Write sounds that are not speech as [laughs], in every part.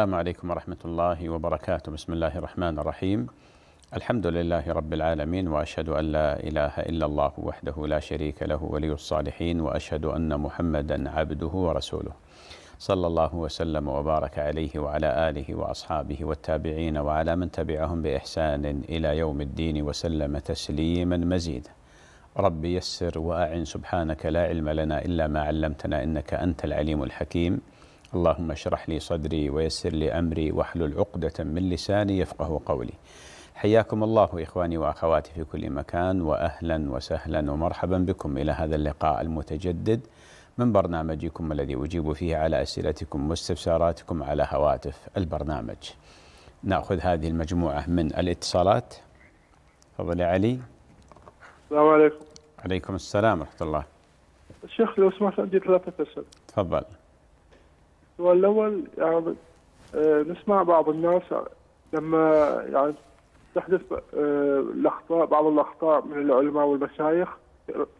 السلام عليكم ورحمة الله وبركاته بسم الله الرحمن الرحيم الحمد لله رب العالمين وأشهد أن لا إله إلا الله وحده لا شريك له ولي الصالحين وأشهد أن محمدا عبده ورسوله صلى الله وسلم وبارك عليه وعلى آله وأصحابه والتابعين وعلى من تبعهم بإحسان إلى يوم الدين وسلم تسليما مزيدا رب يسر وأعن سبحانك لا علم لنا إلا ما علمتنا إنك أنت العليم الحكيم اللهم اشرح لي صدري ويسر لي امري واحلل عقدة من لساني يفقه قولي. حياكم الله اخواني واخواتي في كل مكان واهلا وسهلا ومرحبا بكم الى هذا اللقاء المتجدد من برنامجكم الذي اجيب فيه على اسئلتكم واستفساراتكم على هواتف البرنامج. ناخذ هذه المجموعه من الاتصالات. تفضل يا علي. السلام عليكم. عليكم السلام ورحمه الله. شيخ لو سمحت عندي ثلاثة أسئلة. تفضل. السؤال الاول يعني آه، نسمع بعض الناس لما يعني تحدث آه، الاخطاء بعض الاخطاء من العلماء والمشايخ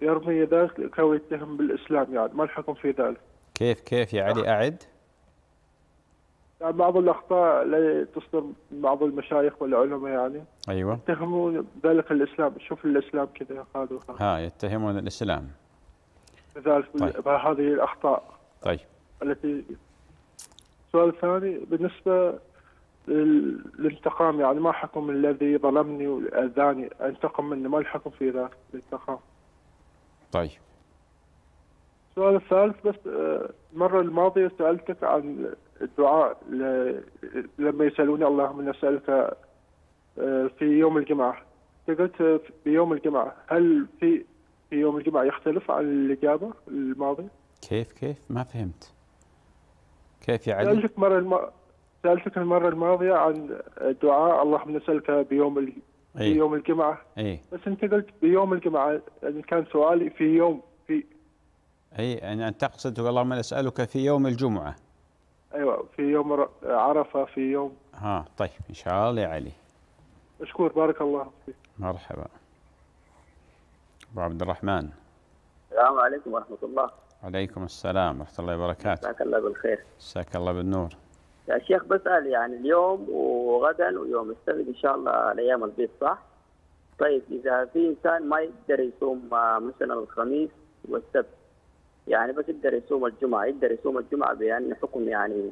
يرمي ذلك لكي يتهم بالاسلام يعني ما الحكم في ذلك؟ كيف كيف يا علي اعد؟ يعني بعض الاخطاء اللي تصدر من بعض المشايخ والعلماء يعني ايوه يتهمون ذلك الاسلام شوف الاسلام كذا هذا ها يتهمون الاسلام كذلك طيب. بهذه الاخطاء طيب التي السؤال الثاني بالنسبه للانتقام يعني ما حكم الذي ظلمني واذاني انتقم منه ما الحكم في ذاك الانتقام طيب السؤال الثالث بس آه، المره الماضيه سالتك عن الدعاء ل... لما يسالوني اللهم نسالك آه، في يوم الجمعه قلت بيوم آه، الجمعه هل في في يوم الجمعه يختلف عن الاجابه الماضيه؟ كيف كيف ما فهمت؟ كيف يا علي؟ سألتك مرة الم... سألتك المرة الماضية عن دعاء اللهم نسألك بيوم ال... أيه؟ بيوم الجمعة أيه؟ بس أنت قلت بيوم الجمعة يعني كان سؤالي في يوم في أي يعني انت تقصد اللهم نسألك في يوم الجمعة أيوة في يوم عرفة في يوم ها طيب إن شاء الله يا علي مشكور بارك الله فيك مرحبا أبو عبد الرحمن السلام عليكم ورحمة الله عليكم السلام ورحمة الله وبركاته. جزاك الله بالخير. جزاك الله بالنور. يا شيخ بسأل يعني اليوم وغدا ويوم السبت إن شاء الله الأيام البيض صح؟ طيب إذا في إنسان ما يقدر يصوم آه، مثلا الخميس والسبت يعني بس يقدر يصوم الجمعة يقدر يصوم الجمعة بأن حكم يعني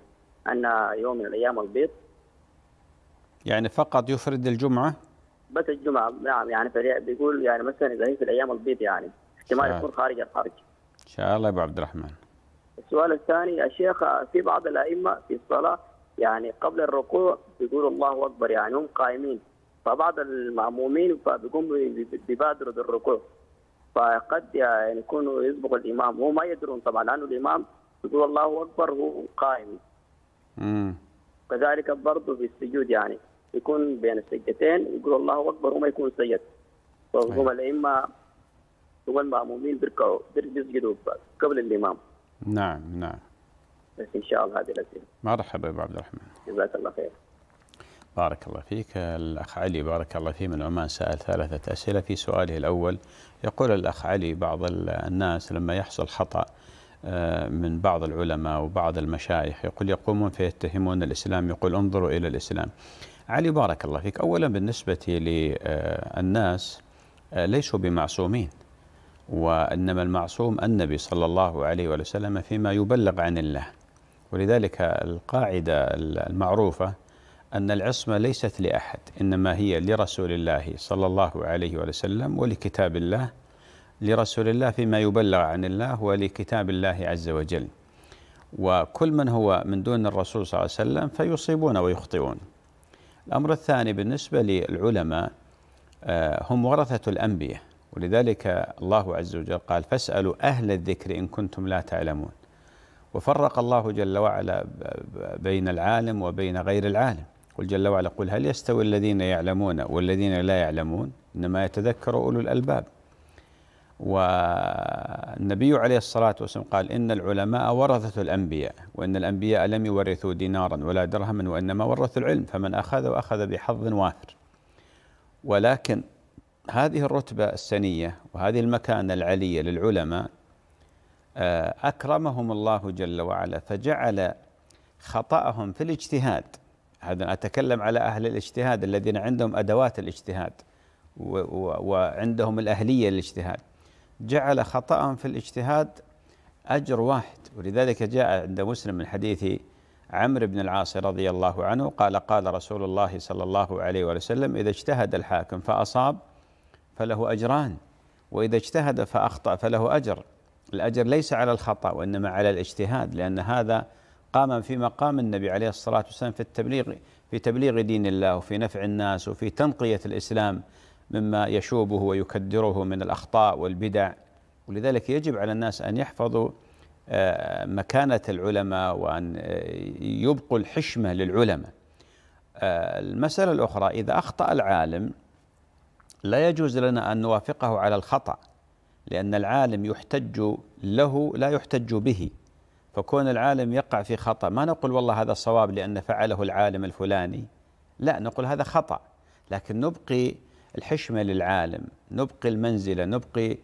أن يوم من الأيام البيض يعني فقط يفرد الجمعة؟ بس الجمعة نعم يعني بيقول يعني مثلا إذا هي في الأيام البيض يعني احتمال يكون خارج الحرج شاء الله يا ابو عبد الرحمن السؤال الثاني يا شيخ في بعض الائمه في الصلاه يعني قبل الركوع بيقولوا الله اكبر يعني هم قائمين فبعض المامومين فبيقوموا بيبادروا بالركوع فقد يعني يكونوا يسبق الامام هو ما يدرون طبعا لانه الامام يقول الله اكبر هو قائم امم كذلك برضه في السجود يعني يكون بين السجدتين يقول الله اكبر وما يكون سجد فهم الائمه هم المأمومين بيركعوا بيسجدوا قبل الإمام نعم نعم بس إن شاء الله هذه الأسئلة مرحبا أبو عبد الرحمن جزاك الله خير بارك الله فيك الأخ علي بارك الله فيه من عمان سأل ثلاثة أسئلة في سؤاله الأول يقول الأخ علي بعض الناس لما يحصل خطأ آه، من بعض العلماء وبعض المشايخ يقول يقومون فيتهمون الإسلام يقول انظروا إلى الإسلام علي بارك الله فيك أولا بالنسبة للناس آه، آه، ليسوا بمعصومين وإنما المعصوم النبي صلى الله عليه وسلم فيما يبلغ عن الله ولذلك القاعدة المعروفة أن العصمة ليست لأحد إنما هي لرسول الله صلى الله عليه وسلم ولكتاب الله لرسول الله فيما يبلغ عن الله ولكتاب الله عز وجل وكل من هو من دون الرسول صلى الله عليه وسلم فيصيبون ويخطئون الأمر الثاني بالنسبة للعلماء آه، هم ورثة الأنبياء ولذلك الله عز وجل قال فاسألوا أهل الذكر إن كنتم لا تعلمون وفرق الله جل وعلا بين العالم وبين غير العالم قل جل وعلا قل هل يستوي الذين يعلمون والذين لا يعلمون إنما يتذكر أولو الألباب والنبي عليه الصلاة والسلام قال إن العلماء ورثة الأنبياء وإن الأنبياء لم يورثوا دينارا ولا درهما وإنما ورثوا العلم فمن أخذ وأخذ بحظ وافر ولكن هذه الرتبة السنية وهذه المكانة العلية للعلماء آه، أكرمهم الله جل وعلا فجعل خطأهم في الاجتهاد هذا أتكلم على أهل الاجتهاد الذين عندهم أدوات الاجتهاد وعندهم الأهلية للاجتهاد جعل خطأهم في الاجتهاد أجر واحد ولذلك جاء عند مسلم من حديث عمرو بن العاص رضي الله عنه قال قال رسول الله صلى الله عليه وسلم إذا اجتهد الحاكم فأصاب فله أجران وإذا اجتهد فأخطأ فله أجر الأجر ليس على الخطأ وإنما على الاجتهاد لأن هذا قام في مقام النبي عليه الصلاة والسلام في التبليغ في تبليغ دين الله وفي نفع الناس وفي تنقية الإسلام مما يشوبه ويكدره من الأخطاء والبدع ولذلك يجب على الناس أن يحفظوا آه، مكانة العلماء وأن آه، يبقوا الحشمة للعلماء آه، المسألة الأخرى إذا أخطأ العالم لا يجوز لنا أن نوافقه على الخطأ لأن العالم يحتج له لا يحتج به فكون العالم يقع في خطأ ما نقول والله هذا الصواب لأن فعله العالم الفلاني لا نقول هذا خطأ لكن نبقي الحشمة للعالم نبقي المنزلة نبقي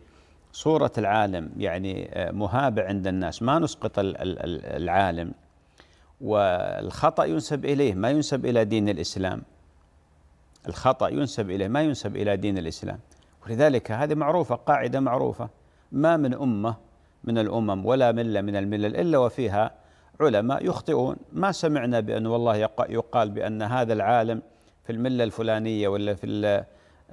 صورة العالم يعني آه، مهابة عند الناس ما نسقط العالم والخطأ ينسب إليه ما ينسب إلى دين الإسلام الخطأ ينسب إليه ما ينسب إلى دين الإسلام ولذلك هذه معروفة قاعدة معروفة ما من أمة من الأمم ولا ملة من الملل إلا وفيها علماء يخطئون ما سمعنا بأن والله يقال بأن هذا العالم في الملة الفلانية ولا في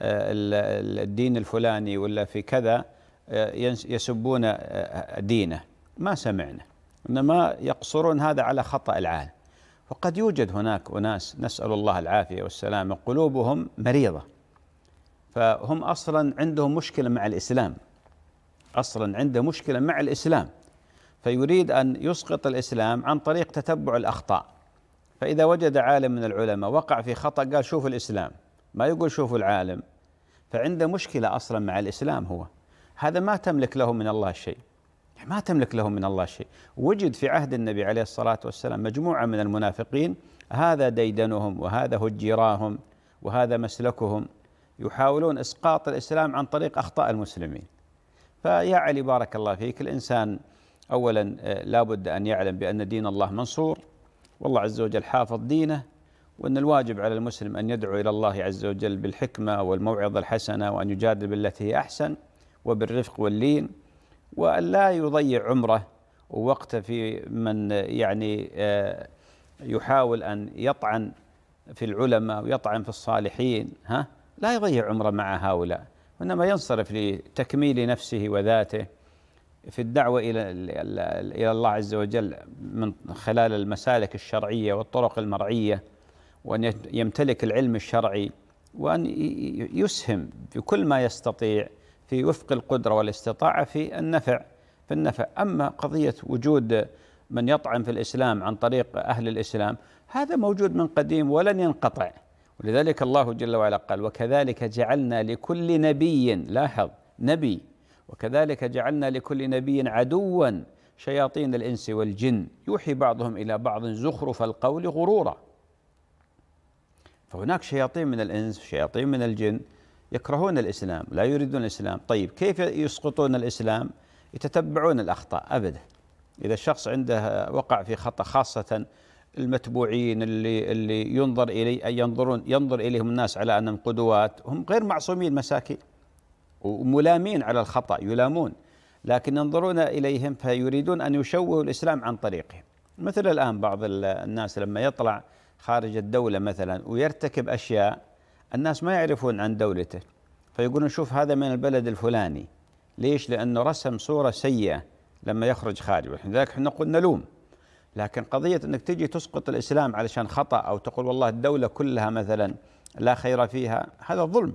الدين الفلاني ولا في كذا آه، يسبون آه، دينه ما سمعنا إنما يقصرون هذا على خطأ العالم وقد يوجد هناك أناس نسأل الله العافية والسلامة قلوبهم مريضة فهم أصلا عندهم مشكلة مع الإسلام أصلا عنده مشكلة مع الإسلام فيريد أن يسقط الإسلام عن طريق تتبع الأخطاء فإذا وجد عالم من العلماء وقع في خطأ قال شوف الإسلام ما يقول شوف العالم فعنده مشكلة أصلا مع الإسلام هو هذا ما تملك له من الله شيء يعني ما تملك لهم من الله شيء وجد في عهد النبي عليه الصلاة والسلام مجموعة من المنافقين هذا ديدنهم وهذا هجراهم وهذا مسلكهم يحاولون إسقاط الإسلام عن طريق أخطاء المسلمين فيا علي بارك الله فيك الإنسان أولا آه، لابد أن يعلم بأن دين الله منصور والله عز وجل حافظ دينه وأن الواجب على المسلم أن يدعو إلى الله عز وجل بالحكمة والموعظة الحسنة وأن يجادل بالتي هي أحسن وبالرفق واللين وأن لا يضيع عمره ووقته في من يعني آه، يحاول أن يطعن في العلماء ويطعن في الصالحين ها لا يضيع عمره مع هؤلاء وإنما ينصرف لتكميل نفسه وذاته في الدعوة إلى إلى الله عز وجل من خلال المسالك الشرعية والطرق المرعية وأن يمتلك العلم الشرعي وأن يسهم بكل ما يستطيع في وفق القدرة والاستطاعة في النفع في النفع أما قضية وجود من يطعن في الإسلام عن طريق أهل الإسلام هذا موجود من قديم ولن ينقطع ولذلك الله جل وعلا قال وكذلك جعلنا لكل نبي لاحظ نبي وكذلك جعلنا لكل نبي عدوا شياطين الانس والجن يوحي بعضهم الى بعض زخرف القول غرورا فهناك شياطين من الانس شياطين من الجن يكرهون الإسلام لا يريدون الإسلام طيب كيف يسقطون الإسلام يتتبعون الأخطاء أبدا إذا الشخص عنده وقع في خطأ خاصة المتبوعين اللي اللي ينظر الي ينظرون ينظر اليهم الناس على انهم قدوات هم غير معصومين مساكين وملامين على الخطا يلامون لكن ينظرون اليهم فيريدون ان يشوهوا الاسلام عن طريقهم مثل الان بعض الناس لما يطلع خارج الدوله مثلا ويرتكب اشياء الناس ما يعرفون عن دولته فيقولون شوف هذا من البلد الفلاني ليش؟ لأنه رسم صورة سيئة لما يخرج خارج لذلك احنا نقول نلوم لكن قضية أنك تجي تسقط الإسلام علشان خطأ أو تقول والله الدولة كلها مثلا لا خير فيها هذا ظلم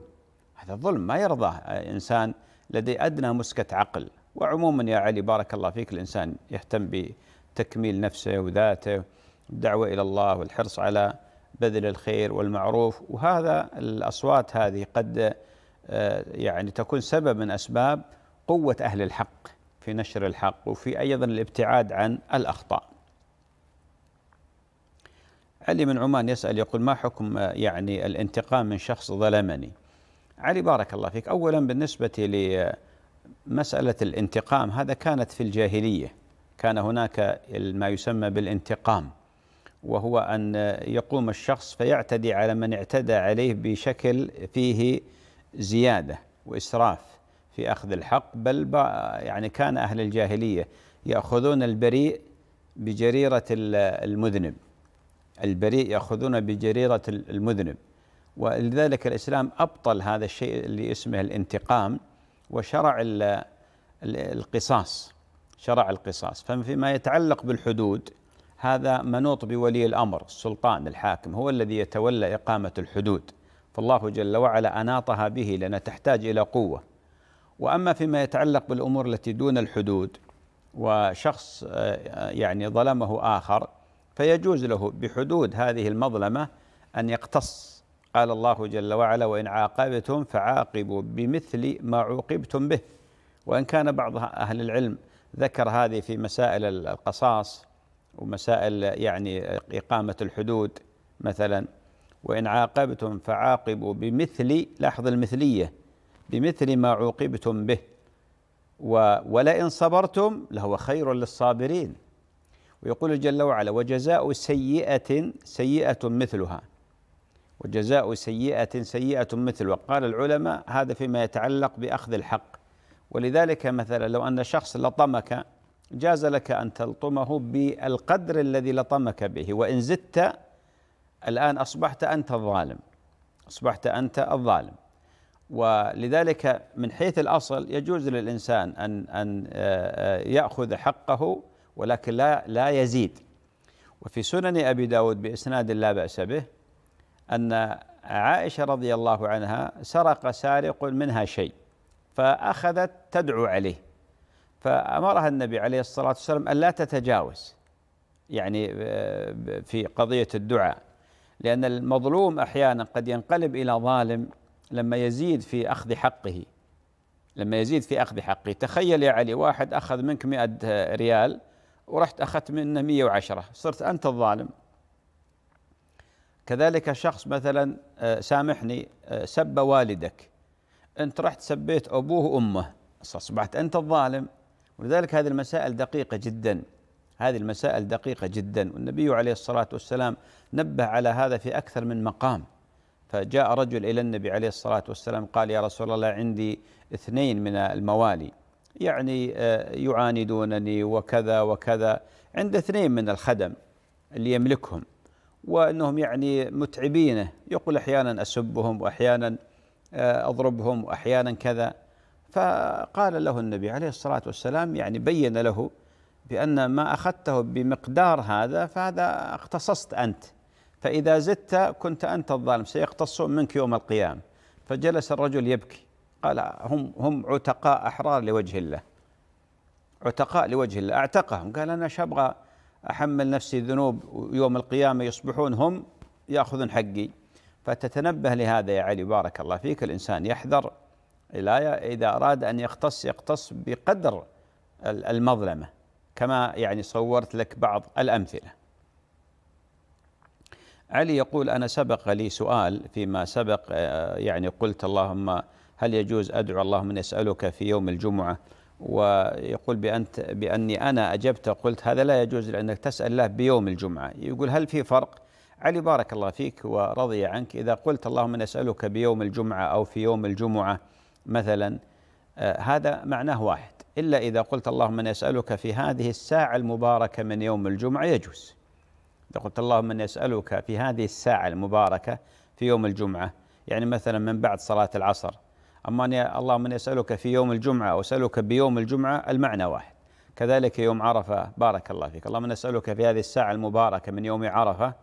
هذا ظلم ما يرضاه إنسان لديه أدنى مسكة عقل وعموما يا علي بارك الله فيك الإنسان يهتم بتكميل نفسه وذاته الدعوة إلى الله والحرص على بذل الخير والمعروف وهذا الأصوات هذه قد آه، يعني تكون سبب من أسباب قوة أهل الحق في نشر الحق وفي أيضا الابتعاد عن الأخطاء علي من عمان يسأل يقول ما حكم آه، يعني الانتقام من شخص ظلمني علي بارك الله فيك أولا بالنسبة لمسألة الانتقام هذا كانت في الجاهلية كان هناك ما يسمى بالانتقام وهو أن يقوم الشخص فيعتدي على من اعتدى عليه بشكل فيه زيادة وإسراف في أخذ الحق بل يعني كان أهل الجاهلية يأخذون البريء بجريرة المذنب البريء يأخذون بجريرة المذنب ولذلك الإسلام أبطل هذا الشيء اللي اسمه الانتقام وشرع القصاص شرع القصاص فيما يتعلق بالحدود هذا منوط بولي الامر السلطان الحاكم هو الذي يتولى اقامه الحدود فالله جل وعلا اناطها به لانها تحتاج الى قوه واما فيما يتعلق بالامور التي دون الحدود وشخص آه، يعني ظلمه اخر فيجوز له بحدود هذه المظلمه ان يقتص قال الله جل وعلا وان عاقبتم فعاقبوا بمثل ما عوقبتم به وان كان بعض اهل العلم ذكر هذه في مسائل القصاص ومسائل يعني إقامة الحدود مثلا وإن عاقبتم فعاقبوا بمثل لاحظ المثلية بمثل ما عوقبتم به ولئن صبرتم لهو خير للصابرين ويقول جل وعلا وجزاء سيئة سيئة مثلها وجزاء سيئة سيئة مثلها قال العلماء هذا فيما يتعلق بأخذ الحق ولذلك مثلا لو أن شخص لطمك جاز لك أن تلطمه بالقدر الذي لطمك به وإن زدت الآن أصبحت أنت الظالم أصبحت أنت الظالم ولذلك من حيث الأصل يجوز للإنسان أن أن آه، آه، يأخذ حقه ولكن لا لا يزيد وفي سنن أبي داود بإسناد لا بأس به أن عائشة رضي الله عنها سرق سارق منها شيء فأخذت تدعو عليه فأمرها النبي عليه الصلاة والسلام أن لا تتجاوز يعني آه، في قضية الدعاء لأن المظلوم أحيانا قد ينقلب إلى ظالم لما يزيد في أخذ حقه لما يزيد في أخذ حقه تخيل يا علي واحد أخذ منك مئة ريال ورحت أخذت منه مئة وعشرة صرت أنت الظالم كذلك شخص مثلا آه، سامحني آه، سب والدك أنت رحت سبيت أبوه وأمه أصبحت أنت الظالم ولذلك هذه المسائل دقيقة جدا هذه المسائل دقيقة جدا والنبي عليه الصلاة والسلام نبه على هذا في أكثر من مقام فجاء رجل إلى النبي عليه الصلاة والسلام قال يا رسول الله عندي اثنين من الموالي يعني آه، يعاندونني وكذا وكذا عند اثنين من الخدم اللي يملكهم وأنهم يعني متعبينه يقول أحيانا أسبهم وأحيانا آه، أضربهم وأحيانا كذا فقال له النبي عليه الصلاة والسلام يعني بين له بأن ما أخذته بمقدار هذا فهذا اقتصصت أنت فإذا زدت كنت أنت الظالم سيقتصون منك يوم القيامة فجلس الرجل يبكي قال هم هم عتقاء أحرار لوجه الله عتقاء لوجه الله أعتقهم قال أنا أبغى أحمل نفسي ذنوب يوم القيامة يصبحون هم يأخذون حقي فتتنبه لهذا يا علي بارك الله فيك الإنسان يحذر الآية إذا أراد أن يختص يختص بقدر المظلمة كما يعني صورت لك بعض الأمثلة علي يقول أنا سبق لي سؤال فيما سبق آه، يعني قلت اللهم هل يجوز أدعو اللهم نسألك في يوم الجمعة ويقول بأنت بأني أنا أجبت قلت هذا لا يجوز لأنك تسأل الله بيوم الجمعة يقول هل في فرق علي بارك الله فيك ورضي عنك إذا قلت اللهم نسألك بيوم الجمعة أو في يوم الجمعة مثلا آه، هذا معناه واحد إلا إذا قلت اللهم من يسألك في هذه الساعة المباركة من يوم الجمعة يجوز إذا قلت اللهم من يسألك في هذه الساعة المباركة في يوم الجمعة يعني مثلا من بعد صلاة العصر أما أن اللهم من يسألك في يوم الجمعة أو أسألك بيوم الجمعة المعنى واحد كذلك يوم عرفة بارك الله فيك اللهم نسألك في هذه الساعة المباركة من يوم عرفة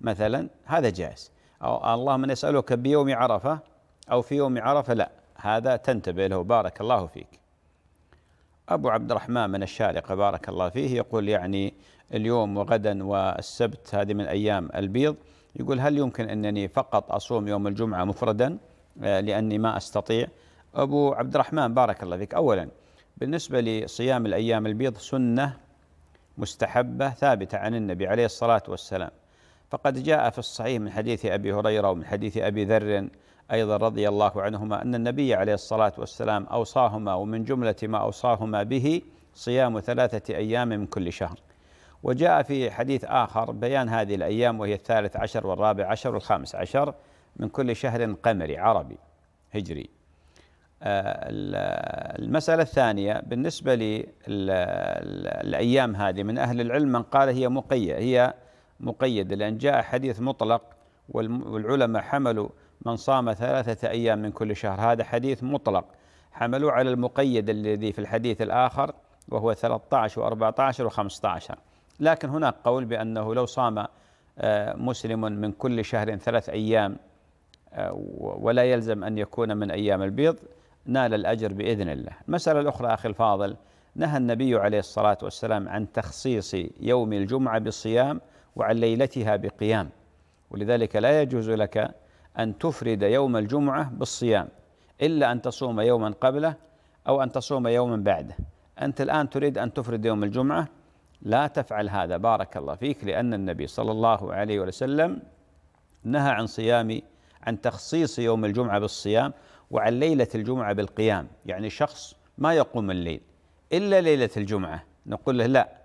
مثلا هذا جائز أو اللهم نسألك بيوم عرفة أو في يوم عرفة لا هذا تنتبه له بارك الله فيك أبو عبد الرحمن من الشارقة بارك الله فيه يقول يعني اليوم وغدا والسبت هذه من أيام البيض يقول هل يمكن أنني فقط أصوم يوم الجمعة مفردا آه، لأني ما أستطيع أبو عبد الرحمن بارك الله فيك أولا بالنسبة لصيام الأيام البيض سنة مستحبة ثابتة عن النبي عليه الصلاة والسلام فقد جاء في الصحيح من حديث ابي هريره ومن حديث ابي ذر ايضا رضي الله عنهما ان النبي عليه الصلاه والسلام اوصاهما ومن جمله ما اوصاهما به صيام ثلاثه ايام من كل شهر. وجاء في حديث آخر بيان هذه الأيام وهي الثالث عشر والرابع عشر والخامس عشر من كل شهر قمري عربي هجري آه، المسألة الثانية بالنسبة للأيام هذه من أهل العلم من قال هي مقية هي مقيدة لأن جاء حديث مطلق والعلماء حملوا من صام ثلاثة أيام من كل شهر هذا حديث مطلق حملوا على المقيد الذي في الحديث الآخر وهو 13 و14 و15 لكن هناك قول بأنه لو صام آه، مسلم من كل شهر ثلاث أيام آه، ولا يلزم أن يكون من أيام البيض نال الأجر بإذن الله المسألة الأخرى أخي الفاضل نهى النبي عليه الصلاة والسلام عن تخصيص يوم الجمعة بالصيام وعن ليلتها بقيام ولذلك لا يجوز لك أن تفرد يوم الجمعة بالصيام إلا أن تصوم يوما قبله أو أن تصوم يوما بعده أنت الآن تريد أن تفرد يوم الجمعة لا تفعل هذا بارك الله فيك لأن النبي صلى الله عليه وسلم نهى عن صيام عن تخصيص يوم الجمعة بالصيام وعن ليلة الجمعة بالقيام يعني شخص ما يقوم الليل إلا ليلة الجمعة نقول له لا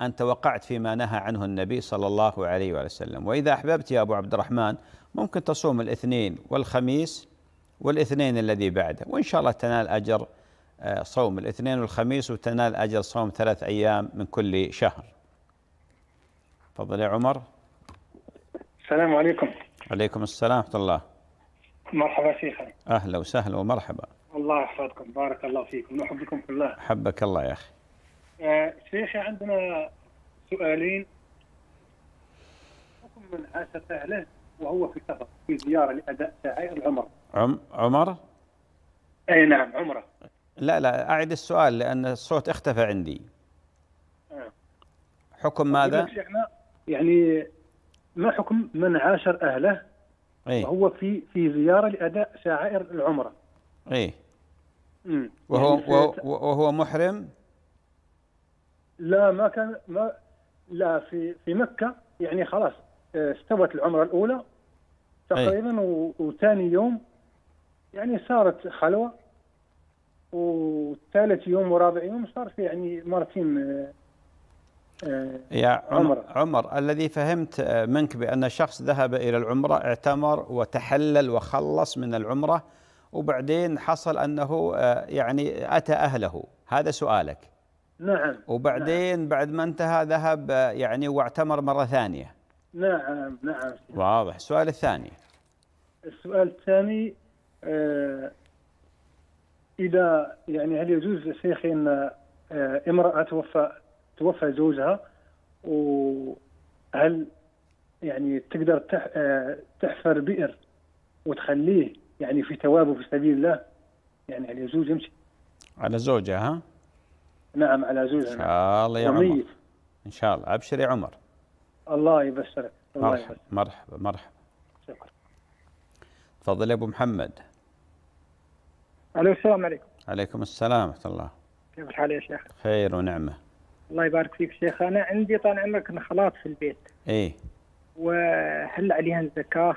أنت وقعت فيما نهى عنه النبي صلى الله عليه وسلم وإذا أحببت يا أبو عبد الرحمن ممكن تصوم الاثنين والخميس والاثنين الذي بعده وإن شاء الله تنال أجر آه، صوم الاثنين والخميس وتنال أجر صوم ثلاث أيام من كل شهر تفضل يا عمر السلام عليكم عليكم السلام ورحمة الله مرحبا شيخنا أهلا وسهلا ومرحبا الله يحفظكم بارك الله فيكم نحبكم في الله حبك الله يا أخي شيخي عندنا سؤالين حكم من عاش اهله وهو في سفر في زياره لاداء شعائر العمر عم عمر؟ اي نعم عمره لا لا اعد السؤال لان الصوت اختفى عندي آه. حكم طيب ماذا؟ شيخنا يعني ما حكم من عاشر اهله أيه؟ وهو في في زياره لاداء شعائر العمره ايه وهو يعني وهو, وهو محرم لا ما كان ما لا في في مكه يعني خلاص آه، استوت العمره الاولى تقريبا وثاني يوم يعني صارت خلوه وثالث يوم ورابع يوم صار في يعني مرتين آه، آه، يا عمر, عمر الذي فهمت منك بأن شخص ذهب إلى العمرة اعتمر وتحلل وخلص من العمرة وبعدين حصل أنه يعني أتى أهله هذا سؤالك نعم وبعدين نعم بعد ما انتهى ذهب يعني واعتمر مرة ثانية نعم نعم واضح السؤال الثاني السؤال الثاني آه إذا يعني هل يجوز شيخي أن آه امرأة توفى توفى زوجها وهل يعني تقدر تح آه تحفر بئر وتخليه يعني في توابه في سبيل الله يعني هل يجوز يمشي على زوجها ها؟ نعم على زوجها ان شاء الله يا عمر ان شاء الله ابشر يا عمر الله يبشرك الله مرحبا مرحبا مرحبا تفضل يا ابو محمد الو السلام عليكم عليكم السلام ورحمه الله كيف الحال يا شيخ؟ خير ونعمه الله يبارك فيك شيخ انا عندي طال عمرك نخلات في البيت ايه وهل عليها الزكاه؟ ان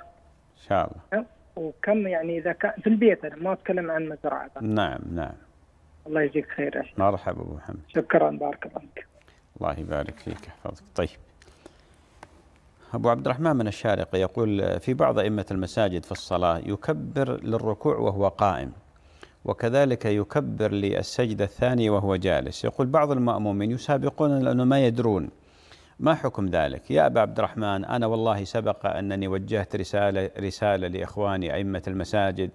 شاء الله أه؟ وكم يعني اذا كان في البيت انا ما اتكلم عن مزرعه نعم نعم الله يجزيك خير أحسن. مرحبا ابو محمد شكرا بارك الله فيك الله يبارك فيك حفظك طيب أبو عبد الرحمن من الشارقة يقول في بعض أئمة المساجد في الصلاة يكبر للركوع وهو قائم وكذلك يكبر للسجدة الثانية وهو جالس يقول بعض المأمومين يسابقون لأنه ما يدرون ما حكم ذلك يا أبا عبد الرحمن أنا والله سبق أنني وجهت رسالة, رسالة لإخواني أئمة المساجد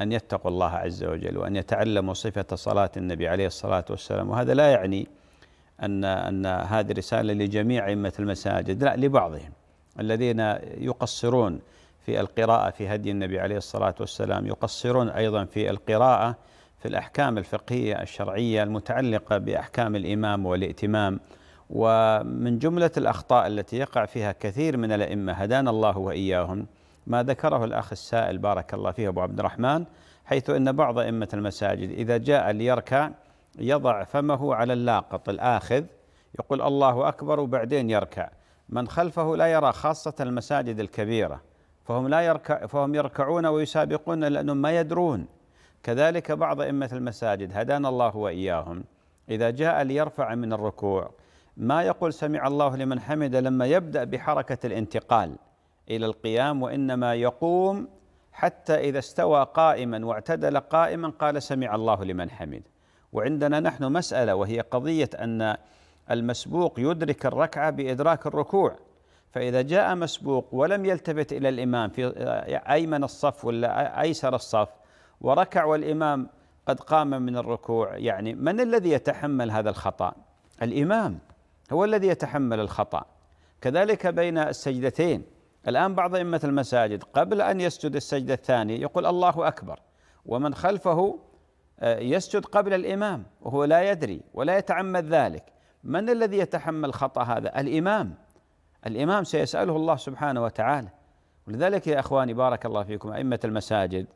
أن يتقوا الله عز وجل وأن يتعلموا صفة صلاة النبي عليه الصلاة والسلام وهذا لا يعني أن أن هذه رسالة لجميع أئمة المساجد لا لبعضهم الذين يقصرون في القراءة في هدي النبي عليه الصلاة والسلام يقصرون أيضا في القراءة في الأحكام الفقهية الشرعية المتعلقة بأحكام الإمام والائتمام ومن جملة الأخطاء التي يقع فيها كثير من الأئمة هدانا الله وإياهم ما ذكره الأخ السائل بارك الله فيه أبو عبد الرحمن حيث أن بعض أئمة المساجد إذا جاء ليركع يضع فمه على اللاقط الآخذ يقول الله أكبر وبعدين يركع من خلفه لا يرى خاصة المساجد الكبيرة فهم لا يركع فهم يركعون ويسابقون لأنهم ما يدرون كذلك بعض أئمة المساجد هدانا الله وإياهم إذا جاء ليرفع من الركوع ما يقول سمع الله لمن حمد لما يبدأ بحركة الانتقال الى القيام وانما يقوم حتى اذا استوى قائما واعتدل قائما قال سمع الله لمن حمد وعندنا نحن مساله وهي قضيه ان المسبوق يدرك الركعه بادراك الركوع فإذا جاء مسبوق ولم يلتفت إلى الإمام في أيمن الصف ولا أيسر الصف وركع والإمام قد قام من الركوع يعني من الذي يتحمل هذا الخطأ؟ الإمام هو الذي يتحمل الخطأ كذلك بين السجدتين الآن بعض أئمة المساجد قبل أن يسجد السجدة الثانية يقول الله أكبر ومن خلفه آه، يسجد قبل الإمام وهو لا يدري ولا يتعمد ذلك من الذي يتحمل خطأ هذا الإمام الإمام سيسأله الله سبحانه وتعالى ولذلك يا إخواني بارك الله فيكم أئمة المساجد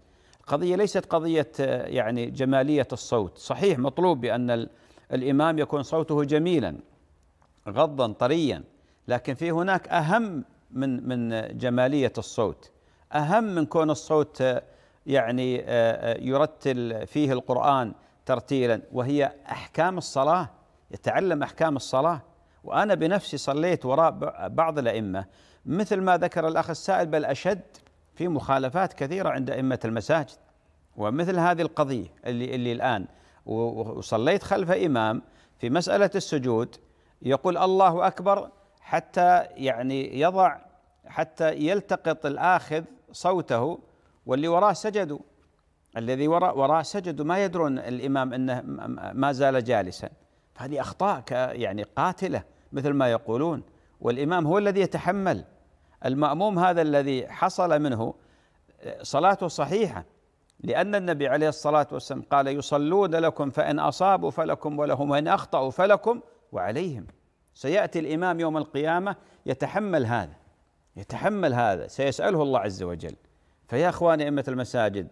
القضية ليست قضية آه، يعني جمالية الصوت صحيح مطلوب بأن الإمام يكون صوته جميلا غضا طريا لكن في هناك أهم من من جماليه الصوت اهم من كون الصوت آه، يعني آه، آه، يرتل فيه القران ترتيلا وهي احكام الصلاه يتعلم احكام الصلاه وانا بنفسي صليت وراء بعض الائمه مثل ما ذكر الاخ السائل بل اشد في مخالفات كثيره عند ائمه المساجد ومثل هذه القضيه اللي اللي الان وصليت خلف امام في مساله السجود يقول الله اكبر حتى يعني يضع حتى يلتقط الآخذ صوته واللي وراه سجدوا الذي وراء وراه سجدوا ما يدرون الامام انه ما زال جالسا فهذه اخطاء يعني قاتله مثل ما يقولون والامام هو الذي يتحمل الماموم هذا الذي حصل منه صلاته صحيحه لان النبي عليه الصلاه والسلام قال يصلون لكم فان اصابوا فلكم ولهم وان اخطاوا فلكم وعليهم سيأتي الإمام يوم القيامة يتحمل هذا يتحمل هذا سيسأله الله عز وجل فيا أخواني أئمة المساجد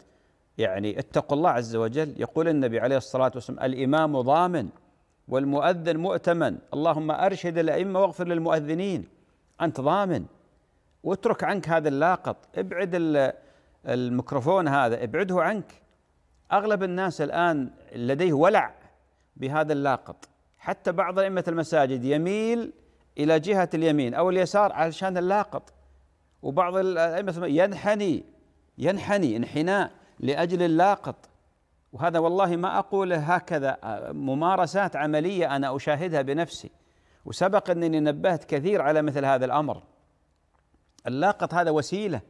يعني اتقوا الله عز وجل يقول النبي عليه الصلاة والسلام الإمام ضامن والمؤذن مؤتمن اللهم أرشد الأئمة واغفر للمؤذنين أنت ضامن واترك عنك هذا اللاقط ابعد الميكروفون هذا ابعده عنك أغلب الناس الآن لديه ولع بهذا اللاقط حتى بعض أئمة المساجد يميل إلى جهة اليمين أو اليسار علشان اللاقط وبعض الأئمة ينحني ينحني انحناء لأجل اللاقط وهذا والله ما أقوله هكذا ممارسات عملية أنا أشاهدها بنفسي وسبق أنني نبهت كثير على مثل هذا الأمر اللاقط هذا وسيلة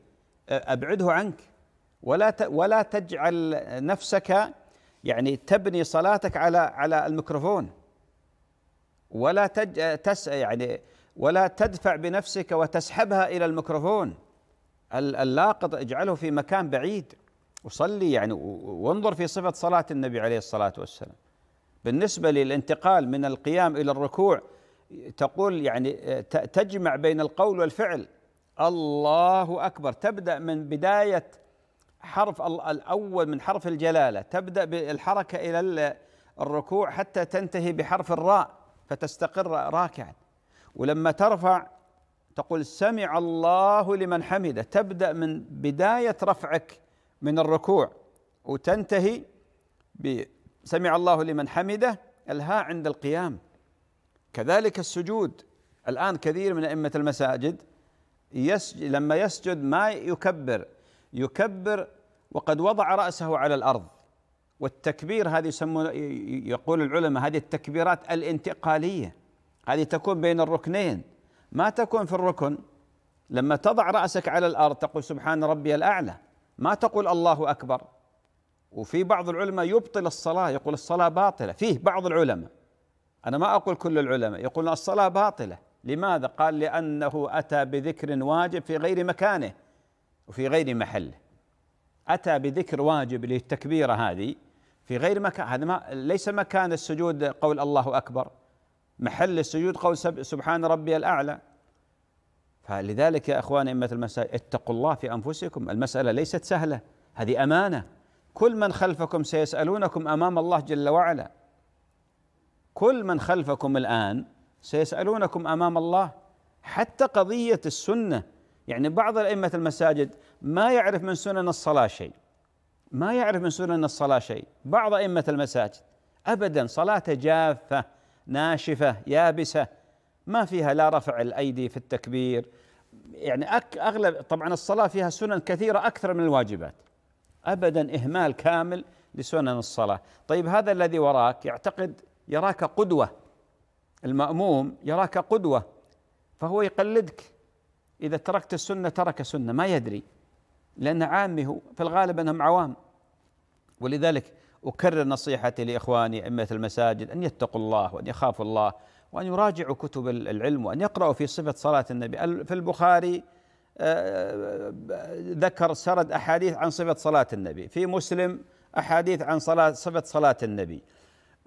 أبعده عنك ولا ولا تجعل نفسك يعني تبني صلاتك على على الميكروفون ولا تج... تس... يعني ولا تدفع بنفسك وتسحبها الى الميكروفون اللاقط اجعله في مكان بعيد وصلي يعني وانظر في صفه صلاه النبي عليه الصلاه والسلام بالنسبه للانتقال من القيام الى الركوع تقول يعني تجمع بين القول والفعل الله اكبر تبدا من بدايه حرف الاول من حرف الجلاله تبدا بالحركه الى الركوع حتى تنتهي بحرف الراء فتستقر راكعا ولما ترفع تقول سمع الله لمن حمده تبدا من بدايه رفعك من الركوع وتنتهي بسمع الله لمن حمده الهاء عند القيام كذلك السجود الان كثير من ائمه المساجد يسجد لما يسجد ما يكبر يكبر وقد وضع راسه على الارض والتكبير هذه يسمون يقول العلماء هذه التكبيرات الانتقاليه هذه تكون بين الركنين ما تكون في الركن لما تضع راسك على الارض تقول سبحان ربي الاعلى ما تقول الله اكبر وفي بعض العلماء يبطل الصلاه يقول الصلاه باطله فيه بعض العلماء انا ما اقول كل العلماء يقولون الصلاه باطله لماذا؟ قال لأنه أتى بذكر واجب في غير مكانه وفي غير محله أتى بذكر واجب للتكبيرة هذه في غير مكان هذا ما ليس مكان السجود قول الله أكبر محل السجود قول سبحان ربي الأعلى فلذلك يا أخواني أئمة المساجد اتقوا الله في أنفسكم المسألة ليست سهلة هذه أمانة كل من خلفكم سيسألونكم أمام الله جل وعلا كل من خلفكم الآن سيسألونكم أمام الله حتى قضية السنة يعني بعض أئمة المساجد ما يعرف من سنن الصلاة شيء ما يعرف من سنن الصلاة شيء بعض أئمة المساجد أبدا صلاة جافة ناشفة يابسة ما فيها لا رفع الأيدي في التكبير يعني أغلب طبعا الصلاة فيها سنن كثيرة أكثر من الواجبات أبدا إهمال كامل لسنن الصلاة طيب هذا الذي وراك يعتقد يراك قدوة المأموم يراك قدوة فهو يقلدك إذا تركت السنة ترك سنة ما يدري لأن عامه الغالب أنهم عوام ولذلك أكرر نصيحتي لإخواني أئمة المساجد أن يتقوا الله وأن يخافوا الله وأن يراجعوا كتب العلم وأن يقرأوا في صفة صلاة النبي في البخاري آه، آه، ذكر سرد أحاديث عن صفة صلاة النبي في مسلم أحاديث عن صلاة صفة صلاة النبي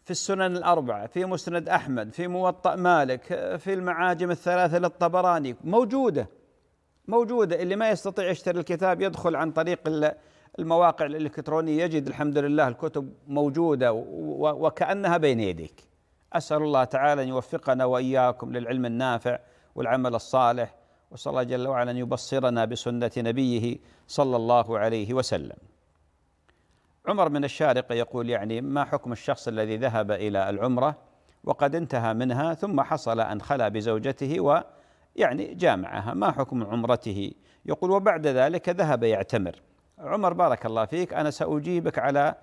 في السنن الأربعة في مسند أحمد في موطأ مالك آه، في المعاجم الثلاثة للطبراني موجودة موجودة اللي ما يستطيع يشتري الكتاب يدخل عن طريق المواقع الإلكترونية يجد الحمد لله الكتب موجودة وكأنها بين يديك أسأل الله تعالى أن يوفقنا وإياكم للعلم النافع والعمل الصالح وصلى الله جل وعلا أن يبصرنا بسنة نبيه صلى الله عليه وسلم عمر من الشارقة يقول يعني ما حكم الشخص الذي ذهب إلى العمرة وقد انتهى منها ثم حصل أن خلا بزوجته و يعني جامعها ما حكم عمرته يقول وبعد ذلك ذهب يعتمر عمر بارك الله فيك أنا سأجيبك على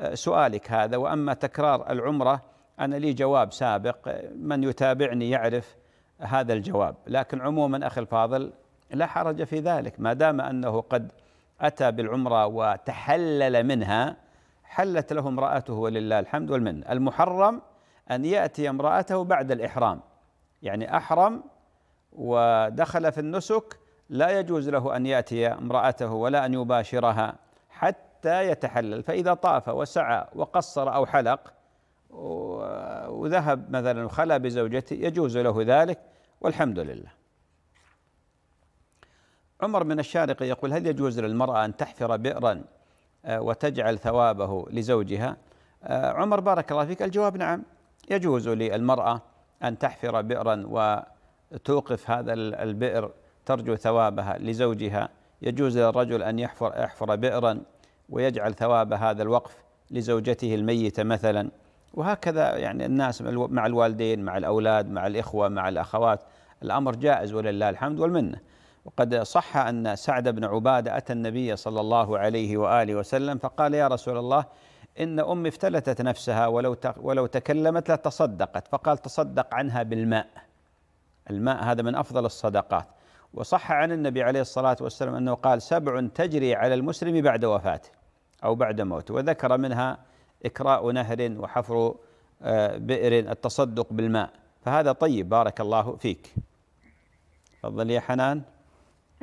آه، سؤالك هذا وأما تكرار العمرة أنا لي جواب سابق من يتابعني يعرف هذا الجواب لكن عموما أخي الفاضل لا حرج في ذلك ما دام أنه قد أتى بالعمرة وتحلل منها حلت له امرأته ولله الحمد والمن المحرم أن يأتي امرأته بعد الإحرام يعني أحرم ودخل في النسك لا يجوز له ان ياتي امراته ولا ان يباشرها حتى يتحلل فاذا طاف وسعى وقصر او حلق وذهب مثلا وخلى بزوجته يجوز له ذلك والحمد لله. عمر من الشارقة يقول هل يجوز للمرأة أن تحفر بئرا آه، وتجعل ثوابه لزوجها؟ آه، عمر بارك الله فيك الجواب نعم يجوز للمرأة أن تحفر بئرا توقف هذا البئر ترجو ثوابها لزوجها يجوز للرجل أن يحفر يحفر بئرا ويجعل ثواب هذا الوقف لزوجته الميتة مثلا وهكذا يعني الناس مع الوالدين مع الأولاد مع الإخوة مع الأخوات الأمر جائز ولله الحمد والمنة وقد صح أن سعد بن عبادة أتى النبي صلى الله عليه وآله وسلم فقال يا رسول الله إن أمي افتلتت نفسها ولو ولو تكلمت لتصدقت فقال تصدق عنها بالماء الماء هذا من أفضل الصدقات وصح عن النبي عليه الصلاة والسلام أنه قال سبع تجري على المسلم بعد وفاته أو بعد موته وذكر منها إكراء نهر وحفر آه، بئر التصدق بالماء فهذا طيب بارك الله فيك تفضل يا حنان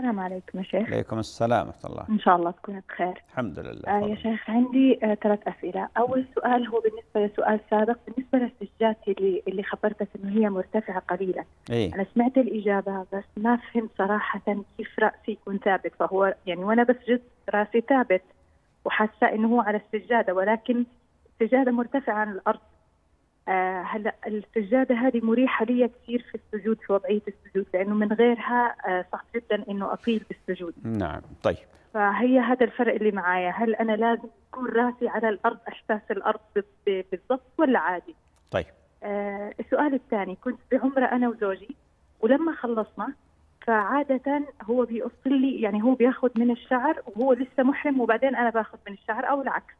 السلام عليكم يا شيخ. عليكم السلام ورحمة الله. إن شاء الله تكون بخير. الحمد لله. آه يا شيخ عندي آه ثلاث أسئلة، أول سؤال هو بالنسبة لسؤال سابق، بالنسبة للسجات اللي اللي خبرتك إنه هي مرتفعة قليلا. إيه؟ أنا سمعت الإجابة بس ما فهمت صراحة كيف رأسي يكون ثابت، فهو يعني وأنا بسجد رأسي ثابت وحاسة إنه هو على السجادة ولكن السجادة مرتفعة عن الأرض آه هلا السجاده هذه مريحه لي كثير في السجود في وضعيه السجود لانه من غيرها آه صعب جدا انه اطيل بالسجود نعم طيب فهي هذا الفرق اللي معايا هل انا لازم يكون راسي على الارض احساس الارض بالضبط ولا عادي طيب آه السؤال الثاني كنت بعمره انا وزوجي ولما خلصنا فعادة هو بيقصل لي يعني هو بياخذ من الشعر وهو لسه محرم وبعدين انا باخذ من الشعر او العكس.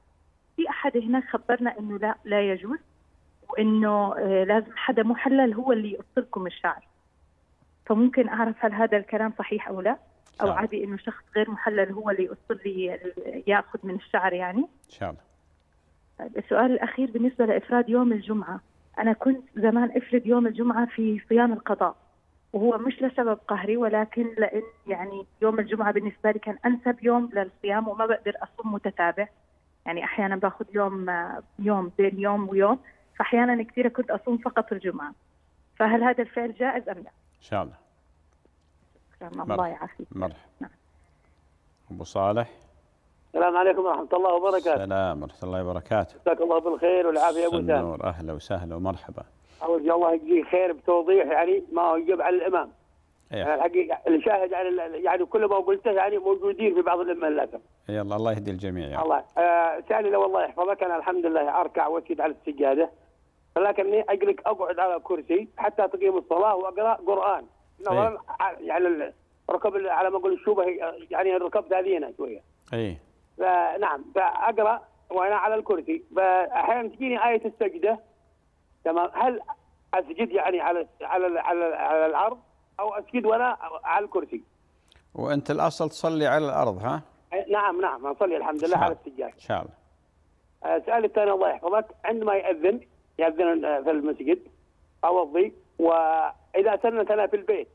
في احد هناك خبرنا انه لا لا يجوز وانه آه، لازم حدا محلل هو اللي يقص لكم الشعر فممكن اعرف هل هذا الكلام صحيح او لا او شاء. عادي انه شخص غير محلل هو اللي يقص لي آه، ياخذ من الشعر يعني ان شاء الله طيب، السؤال الاخير بالنسبه لافراد يوم الجمعه انا كنت زمان افرد يوم الجمعه في صيام القضاء وهو مش لسبب قهري ولكن لان يعني يوم الجمعه بالنسبه لي كان انسب يوم للصيام وما بقدر اصوم متتابع يعني احيانا باخذ يوم آه، يوم بين يوم ويوم احيانا كثيره كنت اصوم فقط الجمعه فهل هذا الفعل جائز ام لا؟ ان شاء الله الله يعافيك مرحبا نعم. ابو صالح السلام عليكم ورحمه الله وبركاته السلام ورحمه الله وبركاته جزاك الله بالخير والعافيه ابو سهل النور اهلا وسهلا ومرحبا اول الله يجزيك خير بتوضيح يعني ما يجب على الامام أيوة. الحقيقه الشاهد على يعني كل ما قلته يعني موجودين في بعض الامه للاسف يلا الله يهدي الجميع يعني. الله آه لو الله يحفظك انا الحمد لله اركع واسجد على السجاده ولكن اجلك اقعد على كرسي حتى تقيم الصلاه واقرا قران إيه. يعني ركب على ما اقول الشوبه يعني ركبت هذينا شويه اي نعم فاقرا وانا على الكرسي فاحيانا تجيني ايه السجده تمام هل اسجد يعني على على على, على الارض او اسجد وانا على الكرسي وانت الاصل تصلي على الارض ها؟ إيه، نعم نعم اصلي الحمد لله على السجاد ان شاء الله آه، سالت انا الله يحفظك عندما ياذن يأذن في المسجد أوضي وإذا سنت أنا في البيت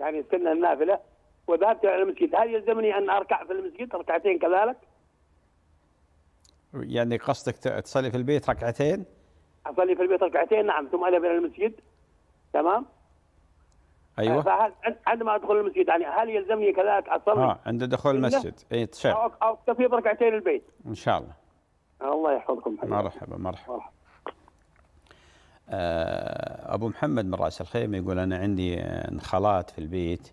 يعني السنة النافلة وذهبت إلى المسجد هل يلزمني أن أركع في المسجد ركعتين كذلك؟ يعني قصدك تصلي في البيت ركعتين؟ أصلي في البيت ركعتين نعم ثم أذهب إلى المسجد تمام؟ ايوه فهل عندما ادخل المسجد يعني هل يلزمني كذلك اصلي؟ اه عند دخول المسجد اي تشعر او اكتفي بركعتين البيت ان شاء الله الله يحفظكم حبيبي مرحبا مرحبا, مرحبا. آه، ابو محمد من راس الخيمه يقول انا عندي انخلاط في البيت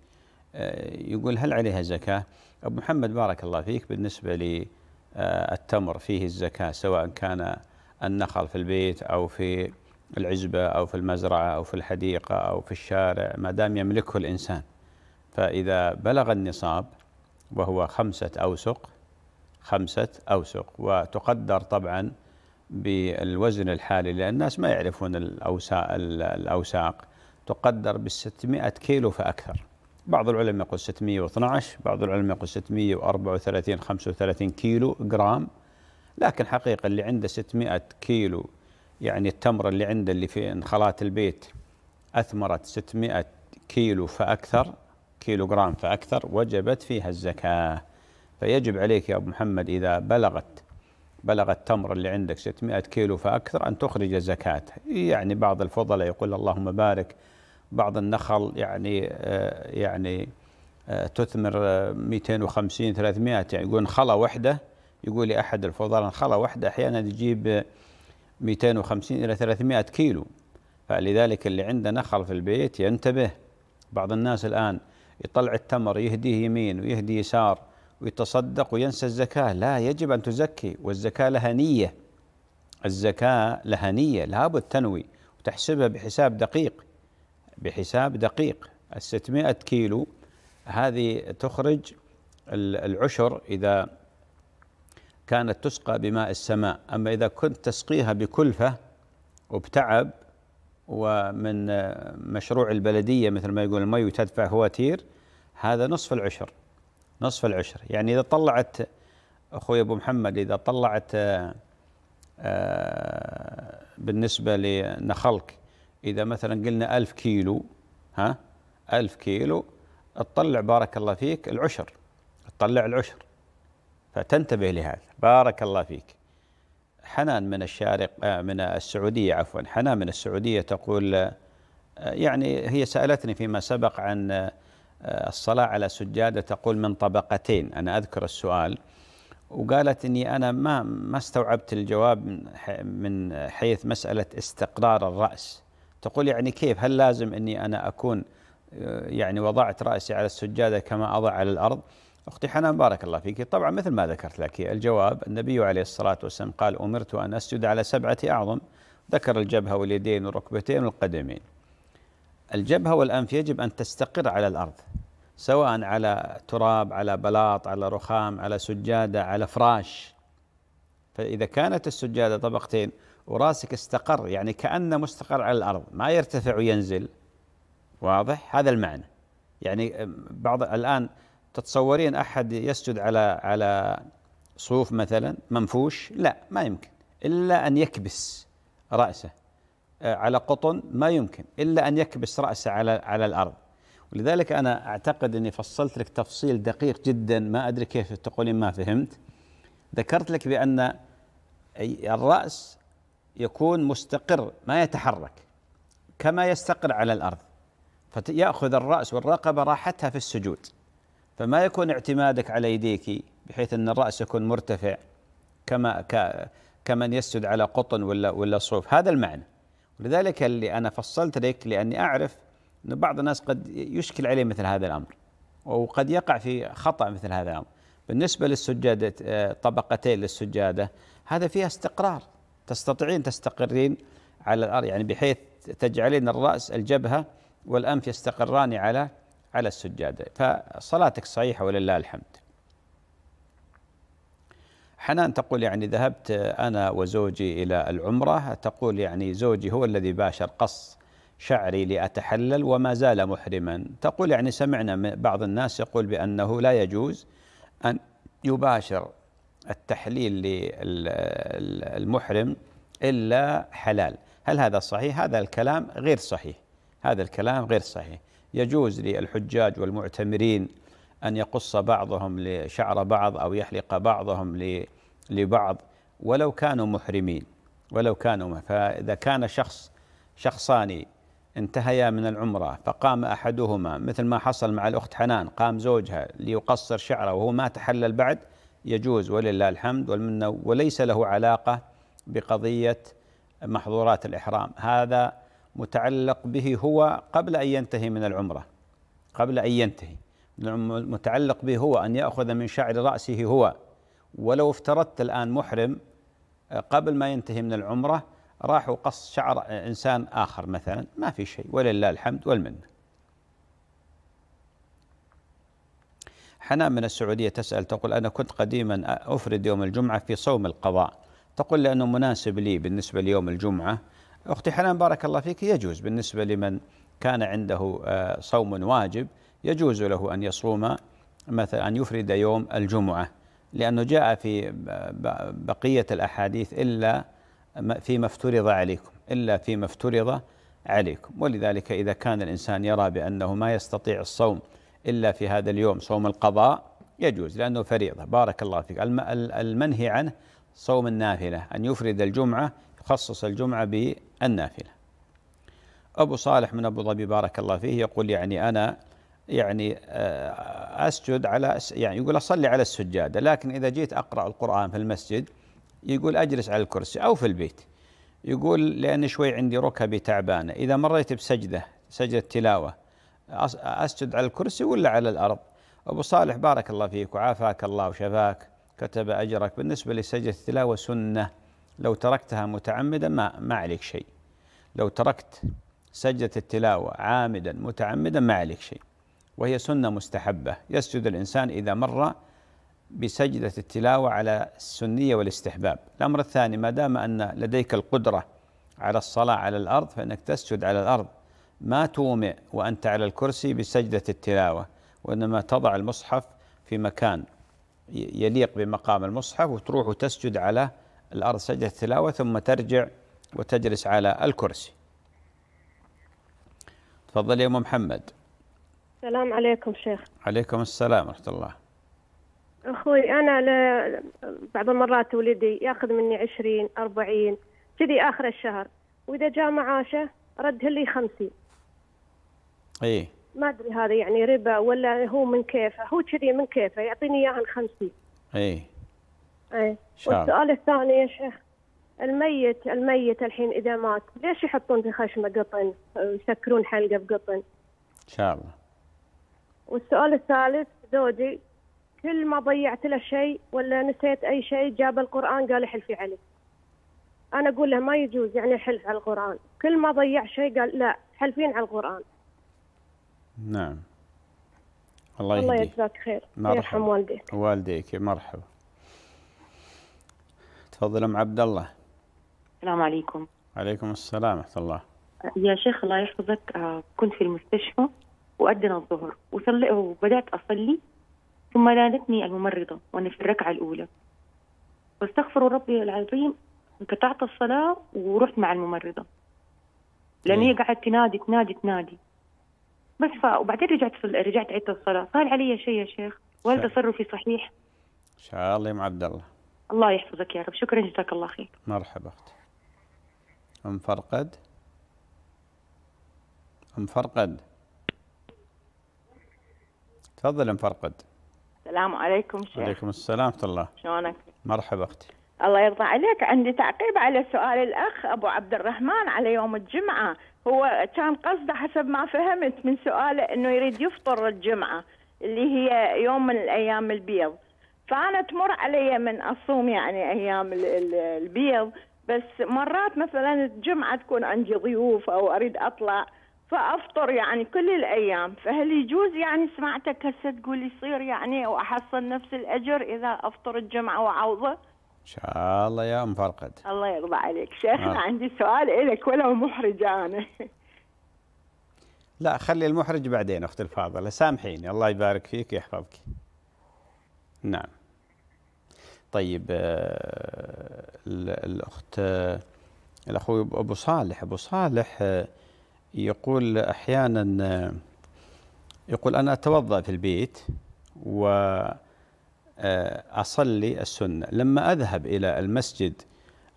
آه، يقول هل عليها زكاه؟ ابو محمد بارك الله فيك بالنسبه للتمر آه، فيه الزكاة سواء كان النخل في البيت أو في العزبة أو في المزرعة أو في الحديقة أو في الشارع ما دام يملكه الإنسان فإذا بلغ النصاب وهو خمسة أوسق خمسة أوسق وتقدر طبعا بالوزن الحالي لأن الناس ما يعرفون الأوساق تقدر بال 600 كيلو فأكثر بعض العلماء يقول 612 بعض العلماء يقول 634 35 كيلو جرام لكن حقيقة اللي عنده 600 كيلو يعني التمر اللي عنده اللي في انخلات البيت أثمرت 600 كيلو فأكثر كيلو جرام فأكثر وجبت فيها الزكاة فيجب عليك يا أبو محمد إذا بلغت بلغ التمر اللي عندك 600 كيلو فأكثر أن تخرج زكاة يعني بعض الفضلاء يقول اللهم بارك بعض النخل يعني آه، يعني آه، تثمر 250 آه، 300 يعني يقول خلا وحده يقول لي احد الفضلاء خلا وحده احيانا تجيب 250 الى 300 كيلو فلذلك اللي عنده نخل في البيت ينتبه بعض الناس الان يطلع التمر يهديه يمين ويهدي يسار ويتصدق وينسى الزكاة لا يجب أن تزكي والزكاة لها نية الزكاة لها نية لابد تنوي وتحسبها بحساب دقيق بحساب دقيق 600 كيلو هذه تخرج العشر إذا كانت تسقى بماء السماء أما إذا كنت تسقيها بكلفة وبتعب ومن مشروع البلدية مثل ما يقول المي وتدفع فواتير هذا نصف العشر نصف العشر يعني إذا طلعت أخوي أبو محمد إذا طلعت آه، آه، بالنسبة لنخلك إذا مثلا قلنا ألف كيلو ها ألف كيلو تطلع بارك الله فيك العشر تطلع العشر فتنتبه لهذا بارك الله فيك حنان من الشارق آه، من السعودية عفوا حنان من السعودية تقول يعني هي سألتني فيما سبق عن آه، الصلاة على سجادة تقول من طبقتين أنا أذكر السؤال وقالت اني انا ما ما استوعبت الجواب من حيث مساله استقرار الراس تقول يعني كيف هل لازم اني انا اكون آه، يعني وضعت راسي على السجاده كما اضع على الارض اختي حنان بارك الله فيك طبعا مثل ما ذكرت لك الجواب النبي عليه الصلاه والسلام قال امرت ان اسجد على سبعه اعظم ذكر الجبهه واليدين والركبتين والقدمين الجبهة والأنف يجب أن تستقر على الأرض سواء على تراب على بلاط على رخام على سجادة على فراش فإذا كانت السجادة طبقتين وراسك استقر يعني كأنه مستقر على الأرض ما يرتفع وينزل واضح هذا المعنى يعني بعض الآن تتصورين أحد يسجد على على صوف مثلا منفوش لا ما يمكن إلا أن يكبس رأسه آه، على قطن ما يمكن إلا أن يكبس رأسه على على الأرض ولذلك أنا أعتقد أني فصلت لك تفصيل دقيق جدا ما أدري كيف تقولين ما فهمت ذكرت لك بأن الرأس يكون مستقر ما يتحرك كما يستقر على الأرض فيأخذ الرأس والرقبة راحتها في السجود فما يكون اعتمادك على يديك بحيث أن الرأس يكون مرتفع كما كمن يسجد على قطن ولا ولا صوف هذا المعنى لذلك اللي أنا فصلت لك لأني أعرف أن بعض الناس قد يشكل عليه مثل هذا الأمر وقد يقع في خطأ مثل هذا الأمر بالنسبة للسجادة آه، طبقتين للسجادة هذا فيها استقرار تستطيعين تستقرين على الأرض يعني بحيث تجعلين الرأس الجبهة والأنف يستقران على على السجادة فصلاتك صحيحة ولله الحمد حنان تقول يعني ذهبت أنا وزوجي إلى العمرة تقول يعني زوجي هو الذي باشر قص شعري لأتحلل وما زال محرما تقول يعني سمعنا بعض الناس يقول بأنه لا يجوز أن يباشر التحليل للمحرم إلا حلال هل هذا صحيح؟ هذا الكلام غير صحيح هذا الكلام غير صحيح يجوز للحجاج والمعتمرين أن يقص بعضهم لشعر بعض أو يحلق بعضهم لبعض ولو كانوا محرمين ولو كانوا فإذا كان شخص شخصان انتهيا من العمرة فقام أحدهما مثل ما حصل مع الأخت حنان قام زوجها ليقصر شعره وهو ما تحلل بعد يجوز ولله الحمد والمنة وليس له علاقة بقضية محظورات الإحرام هذا متعلق به هو قبل أن ينتهي من العمرة قبل أن ينتهي المتعلق نعم، به هو أن يأخذ من شعر رأسه هو ولو افترضت الآن محرم آه، قبل ما ينتهي من العمرة راح وقص شعر آه، إنسان آخر مثلا ما في شيء ولله الحمد والمنة حنان من السعودية تسأل تقول أنا كنت قديما أفرد يوم الجمعة في صوم القضاء تقول لأنه مناسب لي بالنسبة ليوم الجمعة أختي حنان بارك الله فيك يجوز بالنسبة لمن كان عنده آه، صوم واجب يجوز له أن يصوم مثلا أن يفرد يوم الجمعة لأنه جاء في بقية الأحاديث إلا فيما افترض عليكم إلا فيما افترض عليكم ولذلك إذا كان الإنسان يرى بأنه ما يستطيع الصوم إلا في هذا اليوم صوم القضاء يجوز لأنه فريضة بارك الله فيك المنهي عنه صوم النافلة أن يفرد الجمعة يخصص الجمعة بالنافلة أبو صالح من أبو ظبي بارك الله فيه يقول يعني أنا يعني آه، اسجد على يعني يقول اصلي على السجاده لكن اذا جيت اقرا القران في المسجد يقول اجلس على الكرسي او في البيت يقول لان شوي عندي ركبي تعبانه اذا مريت بسجده سجده تلاوه اسجد على الكرسي ولا على الارض ابو صالح بارك الله فيك وعافاك الله وشفاك كتب اجرك بالنسبه لسجده التلاوه سنه لو تركتها متعمدا ما ما عليك شيء لو تركت سجده التلاوه عامدا متعمدا ما عليك شيء وهي سنة مستحبة يسجد الإنسان إذا مر بسجدة التلاوة على السنية والاستحباب الأمر الثاني ما دام أن لديك القدرة على الصلاة على الأرض فإنك تسجد على الأرض ما تومئ وأنت على الكرسي بسجدة التلاوة وإنما تضع المصحف في مكان يليق بمقام المصحف وتروح وتسجد على الأرض سجدة التلاوة ثم ترجع وتجلس على الكرسي تفضل يا أم محمد السلام عليكم شيخ عليكم السلام ورحمة الله أخوي أنا ل... بعض المرات ولدي ياخذ مني 20 40 كذي آخر الشهر وإذا جاء معاشه رده لي 50 إيه ما أدري هذا يعني ربا ولا هو من كيفه هو كذي من كيفه يعطيني إياها 50 إيه إيه والسؤال الثاني يا شيخ الميت الميت الحين إذا مات ليش يحطون في خشمه قطن يسكرون حلقه بقطن؟ إن شاء الله والسؤال الثالث زوجي كل ما ضيعت له شيء ولا نسيت اي شيء جاب القران قال حلفي عليه انا اقول له ما يجوز يعني حلف على القران كل ما ضيع شيء قال لا حلفين على القران نعم الله يهديك الله يجزاك خير يرحم والديك والديك مرحبا تفضل ام عبد الله السلام عليكم عليكم السلام ورحمه الله يا شيخ الله يحفظك آه، كنت في المستشفى وأذن الظهر وصلي وبدأت أصلي ثم نادتني الممرضة وأنا في الركعة الأولى واستغفر ربي العظيم انقطعت الصلاة ورحت مع الممرضة لأن هي قعدت تنادي تنادي تنادي بس ف... وبعدين رجعت رجعت عدت الصلاة صار علي شيء يا شيخ وهل تصرفي صحيح؟ إن شاء الله يا ام عبد الله الله يحفظك يا رب شكرا جزاك الله خير مرحبا أختي أم فرقد أم فرقد تفضل مفرقد السلام عليكم شيخ عليكم السلام ورحمه الله شلونك مرحبا اختي الله يرضى عليك عندي تعقيب على سؤال الاخ ابو عبد الرحمن على يوم الجمعه هو كان قصده حسب ما فهمت من سؤاله انه يريد يفطر الجمعه اللي هي يوم من الايام البيض فانا تمر علي من اصوم يعني ايام البيض بس مرات مثلا الجمعه تكون عندي ضيوف او اريد اطلع فافطر يعني كل الايام فهل يجوز يعني سمعتك هسه تقول يصير يعني واحصل نفس الاجر اذا افطر الجمعه وعوضه ان شاء الله يا ام فرقد الله يرضى عليك شيخنا نعم. آه. عندي سؤال لك ولو محرج انا [laughs] لا خلي المحرج بعدين اختي الفاضله سامحيني الله يبارك فيك ويحفظك نعم طيب آه، الاخت آه، الاخوي ابو صالح ابو صالح آه، يقول أحيانا يقول أنا أتوضأ في البيت وأصلي آه، السنة لما أذهب إلى المسجد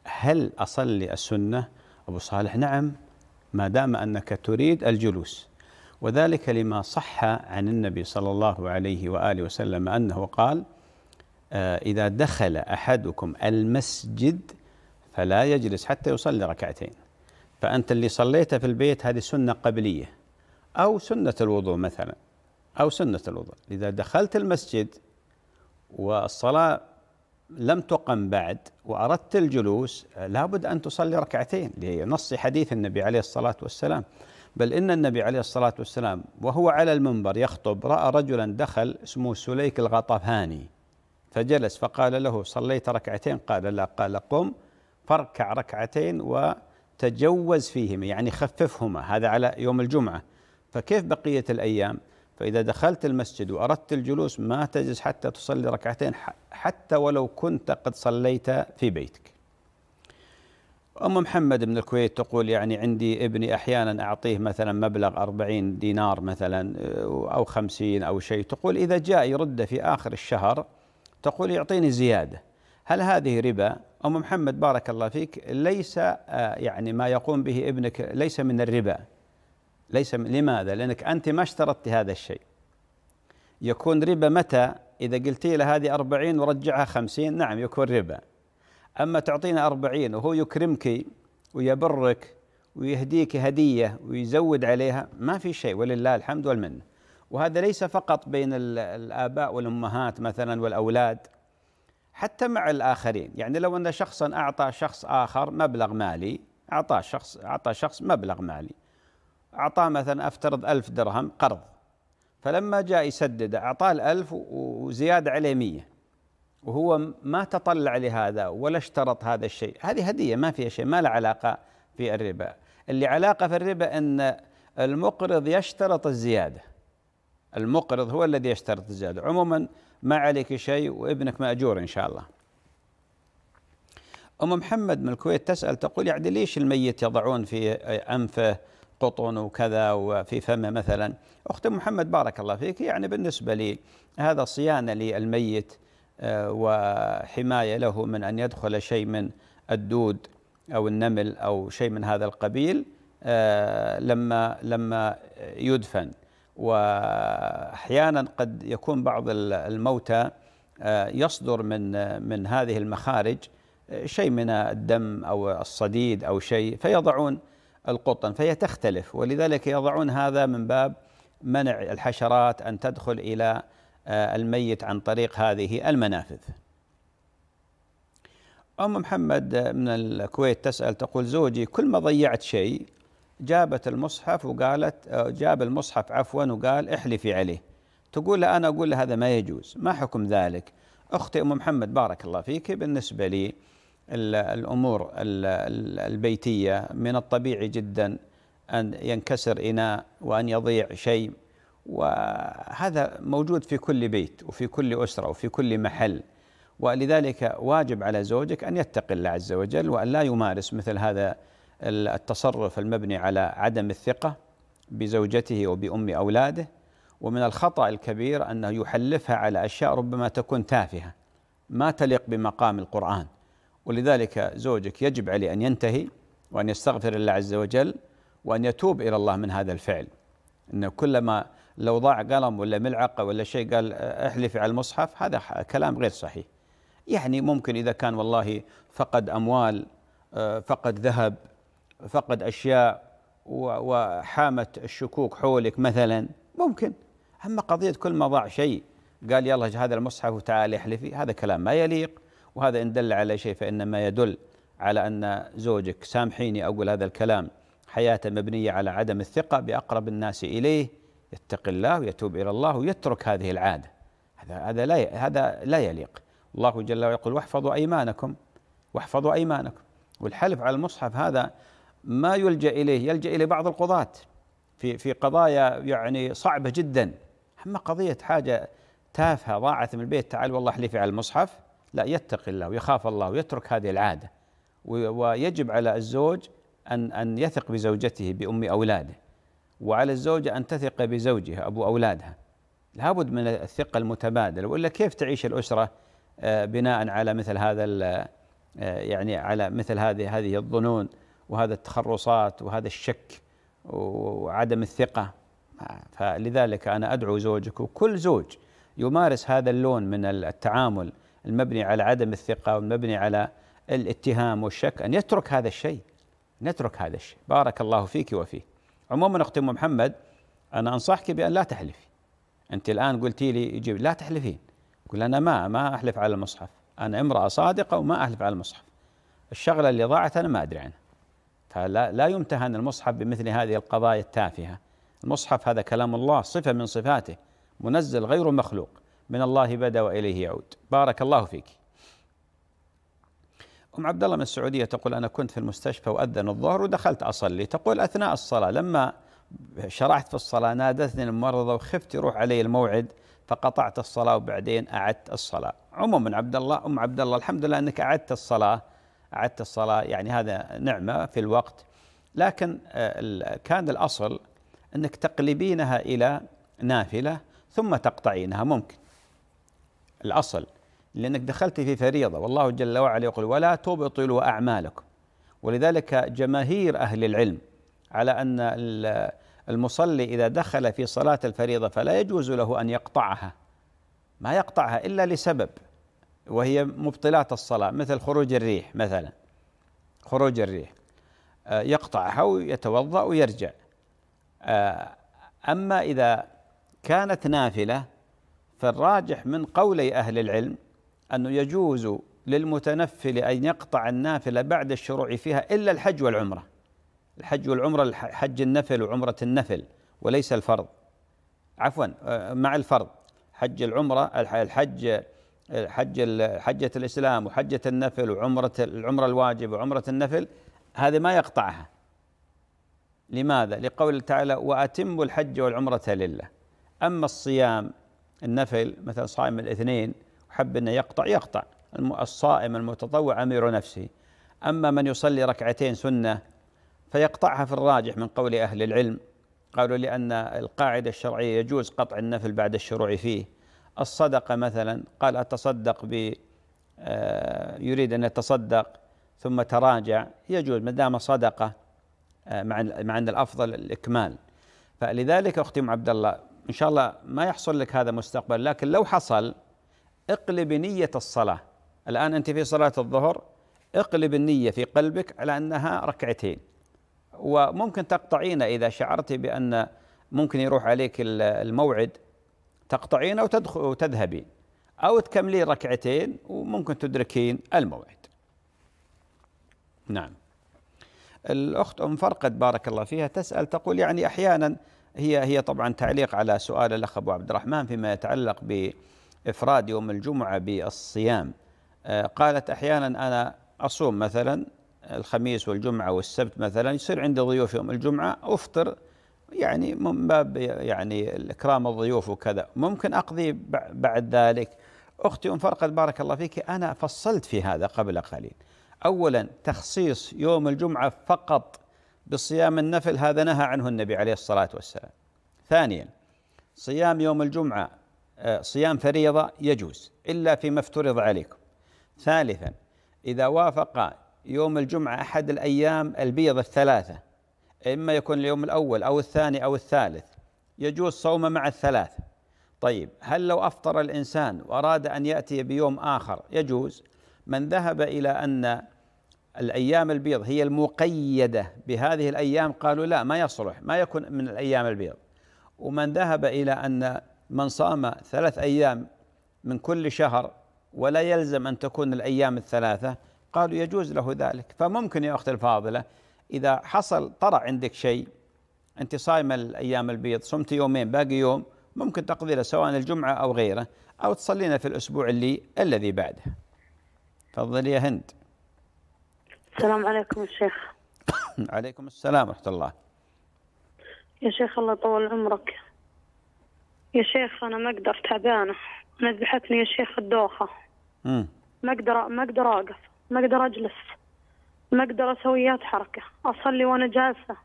هل أصلي السنة أبو صالح نعم ما دام أنك تريد الجلوس وذلك لما صح عن النبي صلى الله عليه وآله وسلم أنه قال آه، إذا دخل أحدكم المسجد فلا يجلس حتى يصلي ركعتين فأنت اللي صليته في البيت هذه سنة قبلية أو سنة الوضوء مثلا أو سنة الوضوء إذا دخلت المسجد والصلاة لم تقم بعد وأردت الجلوس لابد أن تصلي ركعتين لنص حديث النبي عليه الصلاة والسلام بل إن النبي عليه الصلاة والسلام وهو على المنبر يخطب رأى رجلا دخل اسمه سليك الغطفاني فجلس فقال له صليت ركعتين قال لا قال قم فاركع ركعتين و تجوز فيهما يعني خففهما هذا على يوم الجمعة فكيف بقية الأيام فإذا دخلت المسجد وأردت الجلوس ما تجلس حتى تصلي ركعتين حتى ولو كنت قد صليت في بيتك أم محمد من الكويت تقول يعني عندي ابني أحيانا أعطيه مثلا مبلغ أربعين دينار مثلا آه، أو خمسين أو شيء تقول إذا جاء يرد في آخر الشهر تقول يعطيني زيادة هل هذه ربا أم محمد بارك الله فيك ليس آه، يعني ما يقوم به ابنك ليس من الربا ليس من لماذا؟ لأنك أنت ما اشترطت هذا الشيء يكون ربا متى؟ إذا قلتي له هذه أربعين ورجعها خمسين نعم يكون ربا أما تعطينا أربعين وهو يكرمك ويبرك ويهديك هدية ويزود عليها ما في شيء ولله الحمد والمنة وهذا ليس فقط بين الآباء والأمهات مثلا والأولاد حتى مع الآخرين يعني لو أن شخصا أعطى شخص آخر مبلغ مالي أعطاه شخص أعطى شخص مبلغ مالي أعطاه مثلا أفترض ألف درهم قرض فلما جاء يسدد أعطاه الألف وزيادة عليه مية وهو ما تطلع لهذا ولا اشترط هذا الشيء هذه هدية ما فيها شيء ما له علاقة في الربا اللي علاقة في الربا أن المقرض يشترط الزيادة المقرض هو الذي يشترط الزيادة عموما ما عليك شيء وابنك مأجور إن شاء الله أم محمد من الكويت تسأل تقول يعني ليش الميت يضعون في أنفه قطن وكذا وفي فمه مثلا أخت محمد بارك الله فيك يعني بالنسبة لي هذا صيانة للميت آه، وحماية له من أن يدخل شيء من الدود أو النمل أو شيء من هذا القبيل آه، لما لما يدفن واحيانا قد يكون بعض الموتى آه، يصدر من آه، من هذه المخارج آه، شيء من الدم او الصديد او شيء فيضعون القطن فهي تختلف ولذلك يضعون هذا من باب منع الحشرات ان تدخل الى الميت عن طريق هذه المنافذ. ام محمد من الكويت تسال تقول زوجي كل ما ضيعت شيء جابت المصحف وقالت آه، جاب المصحف عفوا وقال احلفي عليه تقول له أنا أقول له هذا ما يجوز ما حكم ذلك أختي أم محمد بارك الله فيك بالنسبة لي الأمور البيتية من الطبيعي جدا أن ينكسر إناء وأن يضيع شيء وهذا موجود في كل بيت وفي كل أسرة وفي كل محل ولذلك واجب على زوجك أن يتقي الله عز وجل وأن لا يمارس مثل هذا التصرف المبني على عدم الثقة بزوجته وبأم أولاده ومن الخطأ الكبير أنه يحلفها على أشياء ربما تكون تافهة ما تليق بمقام القرآن ولذلك زوجك يجب عليه أن ينتهي وأن يستغفر الله عز وجل وأن يتوب إلى الله من هذا الفعل أنه كلما لو ضاع قلم ولا ملعقة ولا شيء قال احلفي على المصحف هذا كلام غير صحيح يعني ممكن إذا كان والله فقد أموال آه، فقد ذهب فقد أشياء وحامت الشكوك حولك مثلا ممكن أما قضية كل ما ضاع شيء قال يلا هذا المصحف وتعالي احلفي هذا كلام ما يليق وهذا إن دل على شيء فإنما يدل على أن زوجك سامحيني أقول هذا الكلام حياته مبنية على عدم الثقة بأقرب الناس إليه يتقي الله ويتوب إلى الله ويترك هذه العادة هذا هذا لا هذا لا يليق الله جل وعلا يقول واحفظوا أيمانكم واحفظوا أيمانكم والحلف على المصحف هذا ما يلجا اليه يلجا اليه بعض القضاه في في قضايا يعني صعبه جدا اما قضيه حاجه تافهه ضاعت من البيت تعال والله احلفي على المصحف لا يتقي الله ويخاف الله ويترك هذه العاده ويجب على الزوج ان ان يثق بزوجته بام اولاده وعلى الزوجه ان تثق بزوجها ابو اولادها لابد من الثقه المتبادله والا كيف تعيش الاسره آه، بناء على مثل هذا آه، يعني على مثل هذه هذه الظنون وهذا التخرصات وهذا الشك وعدم الثقة فلذلك أنا أدعو زوجك وكل زوج يمارس هذا اللون من التعامل المبني على عدم الثقة والمبني على الاتهام والشك أن يترك هذا الشيء نترك هذا الشيء بارك الله فيك وفيه عموما أختي محمد أنا أنصحك بأن لا تحلفي أنت الآن قلتي لي يجيب لا تحلفين قل أنا ما ما أحلف على المصحف أنا امرأة صادقة وما أحلف على المصحف الشغلة اللي ضاعت أنا ما أدري عنها فلا لا يمتهن المصحف بمثل هذه القضايا التافهه المصحف هذا كلام الله صفه من صفاته منزل غير مخلوق من الله بدا واليه يعود بارك الله فيك ام عبد الله من السعوديه تقول انا كنت في المستشفى واذن الظهر ودخلت اصلي تقول اثناء الصلاه لما شرحت في الصلاه نادتني الممرضه وخفت يروح علي الموعد فقطعت الصلاه وبعدين اعدت الصلاه عموما عبد الله ام عبد الله الحمد لله انك اعدت الصلاه أعدت الصلاة يعني هذا نعمة في الوقت لكن آه، كان الأصل أنك تقلبينها إلى نافلة ثم تقطعينها ممكن الأصل لأنك دخلت في فريضة والله جل وعلا يقول ولا تبطلوا أعمالكم ولذلك جماهير أهل العلم على أن المصلي إذا دخل في صلاة الفريضة فلا يجوز له أن يقطعها ما يقطعها إلا لسبب وهي مبطلات الصلاة مثل خروج الريح مثلا خروج الريح آه، يقطعها ويتوضأ ويرجع آه، أما إذا كانت نافلة فالراجح من قولي أهل العلم أنه يجوز للمتنفل أن يقطع النافلة بعد الشروع فيها إلا الحج والعمرة الحج والعمرة حج النفل وعمرة النفل وليس الفرض عفوا آه، مع الفرض حج العمرة الحج حج حجة الإسلام وحجة النفل وعمرة العمرة الواجب وعمرة النفل هذه ما يقطعها لماذا؟ لقول تعالى وأتم الحج والعمرة لله أما الصيام النفل مثلا صائم الاثنين وحب أنه يقطع يقطع الصائم المتطوع أمير نفسه أما من يصلي ركعتين سنة فيقطعها في الراجح من قول أهل العلم قالوا لأن القاعدة الشرعية يجوز قطع النفل بعد الشروع فيه الصدقة مثلا قال أتصدق ب آه، يريد أن يتصدق ثم تراجع يجوز ما دام صدقة آه، مع مع أن الأفضل الإكمال فلذلك أختي أم عبد الله إن شاء الله ما يحصل لك هذا مستقبل لكن لو حصل اقلب نية الصلاة الآن أنت في صلاة الظهر اقلب النية في قلبك على أنها ركعتين وممكن تقطعين إذا شعرت بأن ممكن يروح عليك الموعد تقطعين أو تذهبين أو تكملين ركعتين وممكن تدركين الموعد نعم الأخت أم فرقد بارك الله فيها تسأل تقول يعني أحيانا هي هي طبعا تعليق على سؤال الأخ أبو عبد الرحمن فيما يتعلق بإفراد يوم الجمعة بالصيام آه، قالت أحيانا أنا أصوم مثلا الخميس والجمعة والسبت مثلا يصير عندي ضيوف يوم الجمعة أفطر يعني من باب يعني اكرام الضيوف وكذا ممكن اقضي بعد ذلك اختي ام فرقد بارك الله فيك انا فصلت في هذا قبل قليل اولا تخصيص يوم الجمعه فقط بصيام النفل هذا نهى عنه النبي عليه الصلاه والسلام ثانيا صيام يوم الجمعه آه، صيام فريضه يجوز الا فيما افترض عليكم ثالثا اذا وافق يوم الجمعه احد الايام البيض الثلاثه إما يكون اليوم الأول أو الثاني أو الثالث يجوز صومه مع الثلاث طيب هل لو أفطر الإنسان وأراد أن يأتي بيوم آخر يجوز من ذهب إلى أن الأيام البيض هي المقيدة بهذه الأيام قالوا لا ما يصلح ما يكون من الأيام البيض ومن ذهب إلى أن من صام ثلاث أيام من كل شهر ولا يلزم أن تكون الأيام الثلاثة قالوا يجوز له ذلك فممكن يا أخت الفاضلة إذا حصل طرأ عندك شيء أنت صايمة الأيام البيض صمت يومين باقي يوم ممكن تقضي له سواء الجمعة أو غيره أو تصلينا في الأسبوع اللي الذي بعده تفضلي يا هند السلام عليكم الشيخ [coughs] عليكم السلام ورحمة الله يا شيخ الله طول عمرك يا شيخ أنا ما أقدر تعبانة نزحتني يا شيخ الدوخة ما أقدر ما أقدر أوقف ما أقدر أجلس ما اقدر اسوي حركه اصلي وانا جالسه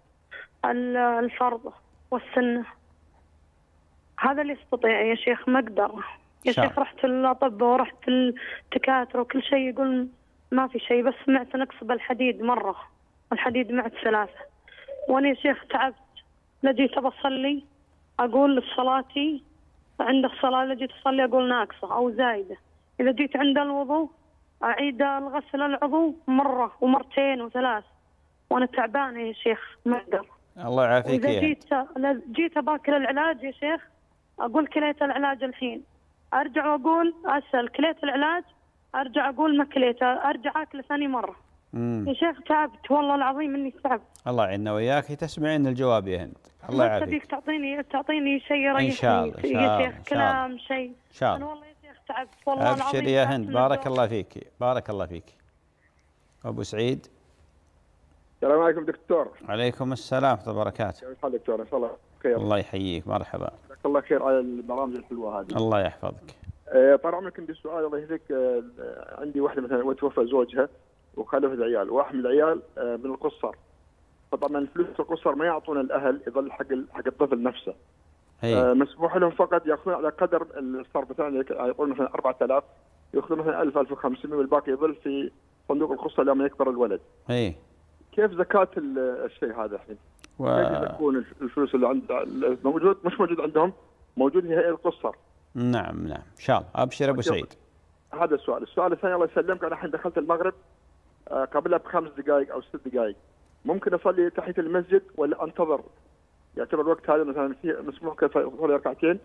الفرض والسنه هذا اللي استطيع يا شيخ ما اقدر يا شيخ رحت الاطباء ورحت للدكاتره وكل شيء يقول ما في شيء بس سمعت نقص بالحديد مره الحديد معت ثلاثه وانا يا شيخ تعبت لجيت بصلي اقول صلاتي عند الصلاه لجيت اصلي اقول ناقصه او زايده اذا جيت عند الوضوء أعيد الغسل العضو مرة ومرتين وثلاث وأنا تعبانة يا شيخ ما أقدر الله يعافيك يعني. إذا جيت جيت باكل العلاج يا شيخ أقول كليت العلاج الحين أرجع وأقول أسأل كليت العلاج أرجع أقول ما كليته أرجع أكله ثاني مرة مم. يا شيخ تعبت والله العظيم اني تعبت الله يعيننا وياك تسمعين الجواب يا هند الله يعافيك تعطيني تعطيني شيء يريحني ان شاء الله يا شيخ كلام شيء ان شاء الله تعبت والله ابشري يا هند بارك الله فيك بارك الله فيك ابو سعيد السلام عليكم دكتور عليكم السلام ورحمه الله وبركاته كيف حالك دكتور ان شاء الله بخير الله يحييك مرحبا جزاك الله خير على البرامج الحلوه هذه الله يحفظك آه، طال عمرك عندي سؤال الله يهديك آه، عندي واحده مثلا توفى زوجها وخلفت عيال واحد من العيال آه، من القصر فطبعا الفلوس القصر ما يعطون الاهل يظل حق حق الطفل نفسه آه، مسموح لهم فقط ياخذون على قدر الصرف مثلا يقول مثلا 4000 ياخذون مثلا 1000 1500 والباقي يظل في صندوق الخصه لما يكبر الولد. اي كيف زكاه الشيء هذا الحين؟ و... كيف تكون الفلوس اللي عند موجود مش موجود عندهم موجود في هيئه القصر. نعم نعم ان شاء الله ابشر ابو سعيد. هذا السؤال، السؤال الثاني الله يسلمك انا الحين دخلت المغرب آه، قبلها بخمس دقائق او ست دقائق ممكن اصلي تحيه المسجد ولا انتظر يعتبر الوقت هذا مثلا مسموح كفاية ركعتين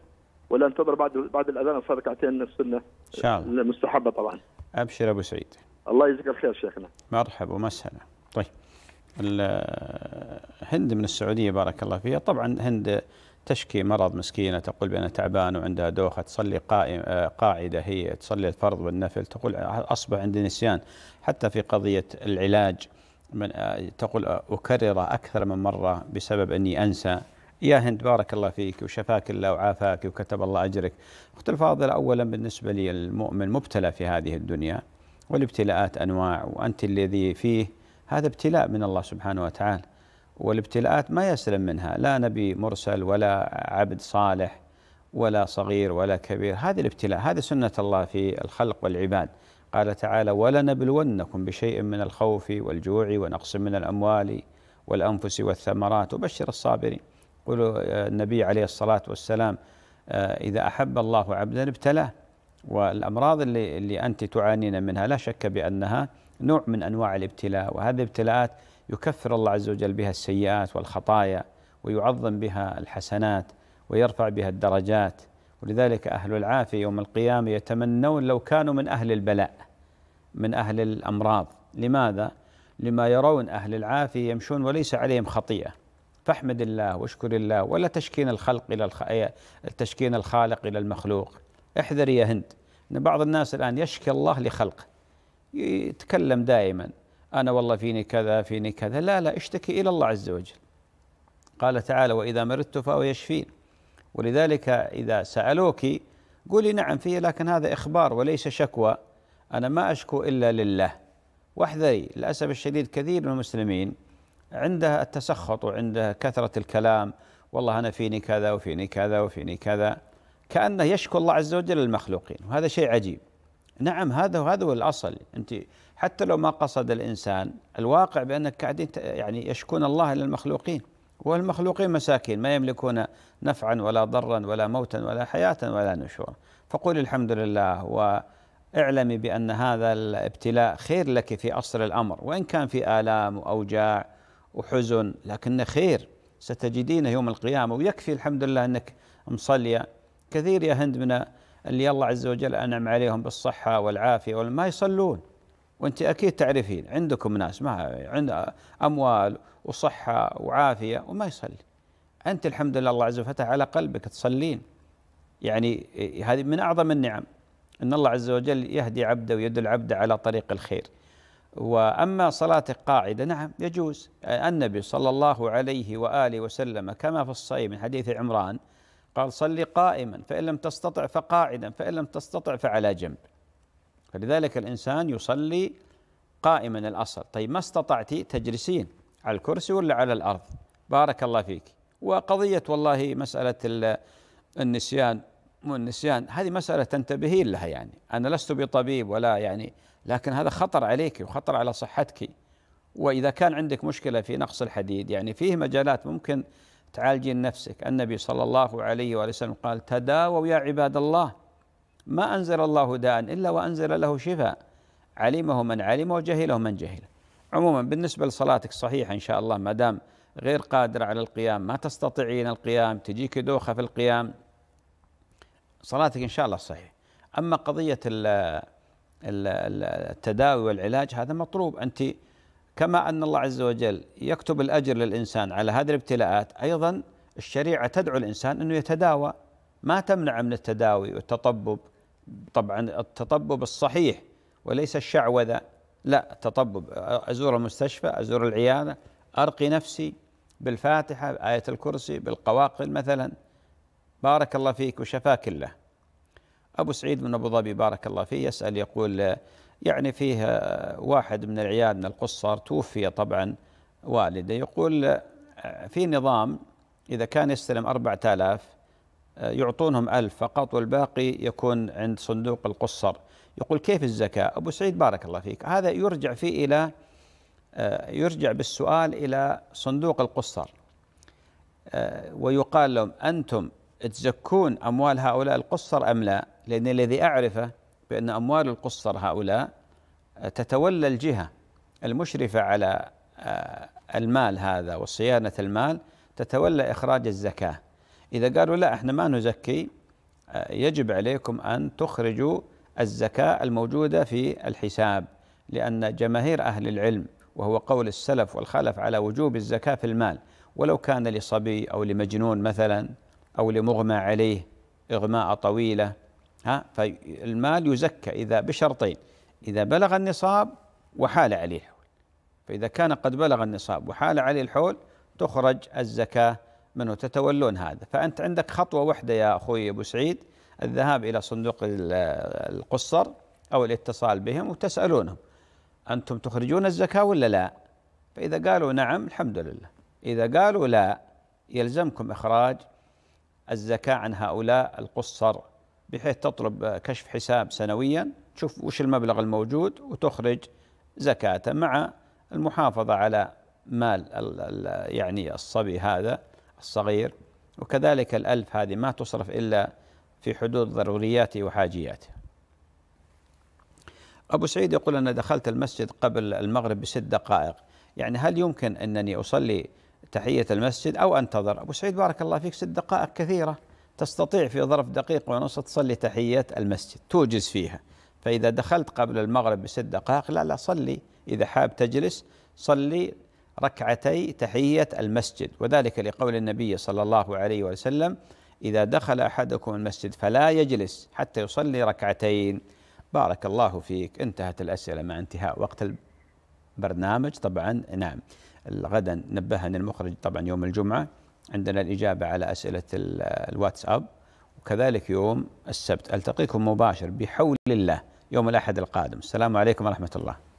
ولا انتظر بعد بعد الاذان صار ركعتين نفس السنه ان شاء الله المستحبه طبعا ابشر ابو سعيد الله يجزيك الخير شيخنا مرحبا ومسهلا طيب هند من السعوديه بارك الله فيها طبعا هند تشكي مرض مسكينه تقول بانها تعبان وعندها دوخه تصلي قائم قاعده هي تصلي الفرض والنفل تقول اصبح عندي نسيان حتى في قضيه العلاج من آه، تقول آه، أكرر أكثر من مرة بسبب أني أنسى يا هند بارك الله فيك وشفاك الله وعافاك وكتب الله أجرك أخت الفاضلة أولا بالنسبة لي المؤمن مبتلى في هذه الدنيا والابتلاءات أنواع وأنت الذي فيه هذا ابتلاء من الله سبحانه وتعالى والابتلاءات ما يسلم منها لا نبي مرسل ولا عبد صالح ولا صغير ولا كبير هذه الابتلاء هذه سنة الله في الخلق والعباد قال تعالى ولنبلونكم بشيء من الخوف والجوع ونقص من الأموال والأنفس والثمرات وبشر الصابرين يقول آه، النبي عليه الصلاة والسلام آه، إذا أحب الله عبدا ابتلاه والأمراض اللي, اللي أنت تعانين منها لا شك بأنها نوع من أنواع الابتلاء وهذه الابتلاءات يكفر الله عز وجل بها السيئات والخطايا ويعظم بها الحسنات ويرفع بها الدرجات ولذلك أهل العافية يوم القيامة يتمنون لو كانوا من أهل البلاء من أهل الأمراض لماذا؟ لما يرون أهل العافية يمشون وليس عليهم خطيئة فاحمد الله واشكر الله ولا تشكين الخلق إلى الخ... تشكين الخالق إلى المخلوق احذري يا هند أن بعض الناس الآن يشكي الله لخلقه يتكلم دائما أنا والله فيني كذا فيني كذا لا لا اشتكي إلى الله عز وجل قال تعالى وإذا مرضت فهو يشفين ولذلك إذا سألوك قولي نعم فيه لكن هذا إخبار وليس شكوى أنا ما أشكو إلا لله واحذري للأسف الشديد كثير من المسلمين عنده التسخط وعنده كثرة الكلام والله أنا فيني كذا وفيني كذا وفيني كذا كأنه يشكو الله عز وجل للمخلوقين وهذا شيء عجيب نعم هذا هذا هو الأصل أنت حتى لو ما قصد الإنسان الواقع بأنك قاعدين يعني يشكون الله للمخلوقين والمخلوقين مساكين ما يملكون نفعا ولا ضرا ولا موتا ولا حياة ولا نشورا فقولي الحمد لله واعلمي بأن هذا الابتلاء خير لك في أصل الأمر وإن كان في آلام وأوجاع وحزن لكنه خير ستجدينه يوم القيامة ويكفي الحمد لله أنك مصلية كثير يا هند من اللي الله عز وجل أنعم عليهم بالصحة والعافية ما يصلون وأنت أكيد تعرفين عندكم ناس ما عند أموال وصحة وعافية وما يصلي أنت الحمد لله الله عز وجل فتح على قلبك تصلين يعني هذه من أعظم النعم أن الله عز وجل يهدي عبده ويدل عبده على طريق الخير وأما صلاتك قاعدة نعم يجوز النبي صلى الله عليه وآله وسلم كما في الصحيح من حديث عمران قال صلي قائما فإن لم تستطع فقاعدا فإن لم تستطع فعلى جنب فلذلك الإنسان يصلي قائما الأصل طيب ما استطعت تجلسين على الكرسي ولا على الارض بارك الله فيك وقضيه والله مساله النسيان والنسيان هذه مساله تنتبهين لها يعني انا لست بطبيب ولا يعني لكن هذا خطر عليك وخطر على صحتك واذا كان عندك مشكله في نقص الحديد يعني فيه مجالات ممكن تعالجين نفسك النبي صلى الله عليه وسلم قال تداووا يا عباد الله ما انزل الله داء الا وانزل له شفاء علمه من علمه وجهله من جهله عموما بالنسبة لصلاتك صحيحة إن شاء الله ما دام غير قادرة على القيام ما تستطيعين القيام تجيك دوخة في القيام صلاتك إن شاء الله صحيح أما قضية التداوي والعلاج هذا مطلوب أنت كما أن الله عز وجل يكتب الأجر للإنسان على هذه الابتلاءات أيضا الشريعة تدعو الإنسان أنه يتداوى ما تمنع من التداوي والتطبب طبعا التطبب الصحيح وليس الشعوذة لا تطبب أزور المستشفى أزور العيادة أرقي نفسي بالفاتحة بآية الكرسي بالقواقل مثلا بارك الله فيك وشفاك الله أبو سعيد من أبو ظبي بارك الله فيه يسأل يقول يعني فيه واحد من العيال من القصر توفي طبعا والده يقول في نظام إذا كان يستلم أربعة آلاف يعطونهم ألف فقط والباقي يكون عند صندوق القصر يقول كيف الزكاة أبو سعيد بارك الله فيك هذا يرجع فيه إلى آه، يرجع بالسؤال إلى صندوق القصر آه، ويقال لهم أنتم تزكون أموال هؤلاء القصر أم لا لأن الذي أعرفه بأن أموال القصر هؤلاء آه، تتولى الجهة المشرفة على المال هذا وصيانة المال تتولى إخراج الزكاة إذا قالوا لا احنا ما نزكي يجب عليكم أن تخرجوا الزكاة الموجودة في الحساب لأن جماهير أهل العلم وهو قول السلف والخلف على وجوب الزكاة في المال ولو كان لصبي أو لمجنون مثلا أو لمغمى عليه إغماء طويلة ها فالمال يزكى إذا بشرطين إذا بلغ النصاب وحال عليه الحول فإذا كان قد بلغ النصاب وحال عليه الحول تخرج الزكاة منه تتولون هذا فأنت عندك خطوة واحدة يا أخوي أبو سعيد الذهاب إلى صندوق القصر أو الاتصال بهم وتسألونهم أنتم تخرجون الزكاة ولا لا فإذا قالوا نعم الحمد لله إذا قالوا لا يلزمكم إخراج الزكاة عن هؤلاء القصر بحيث تطلب كشف حساب سنويا تشوف وش المبلغ الموجود وتخرج زكاته مع المحافظة على مال يعني الصبي هذا الصغير وكذلك الألف هذه ما تصرف إلا في حدود ضرورياته وحاجياته أبو سعيد يقول أنا دخلت المسجد قبل المغرب بست دقائق يعني هل يمكن أنني أصلي تحية المسجد أو أنتظر أبو سعيد بارك الله فيك ست دقائق كثيرة تستطيع في ظرف دقيقة ونص تصلي تحية المسجد توجز فيها فإذا دخلت قبل المغرب بست دقائق لا لا صلي إذا حاب تجلس صلي ركعتي تحية المسجد وذلك لقول النبي صلى الله عليه وسلم إذا دخل أحدكم المسجد فلا يجلس حتى يصلي ركعتين بارك الله فيك انتهت الأسئلة مع انتهاء وقت البرنامج طبعا نعم غدا نبهنا المخرج طبعا يوم الجمعة عندنا الإجابة على أسئلة الواتساب وكذلك يوم السبت ألتقيكم مباشر بحول الله يوم الأحد القادم السلام عليكم ورحمة الله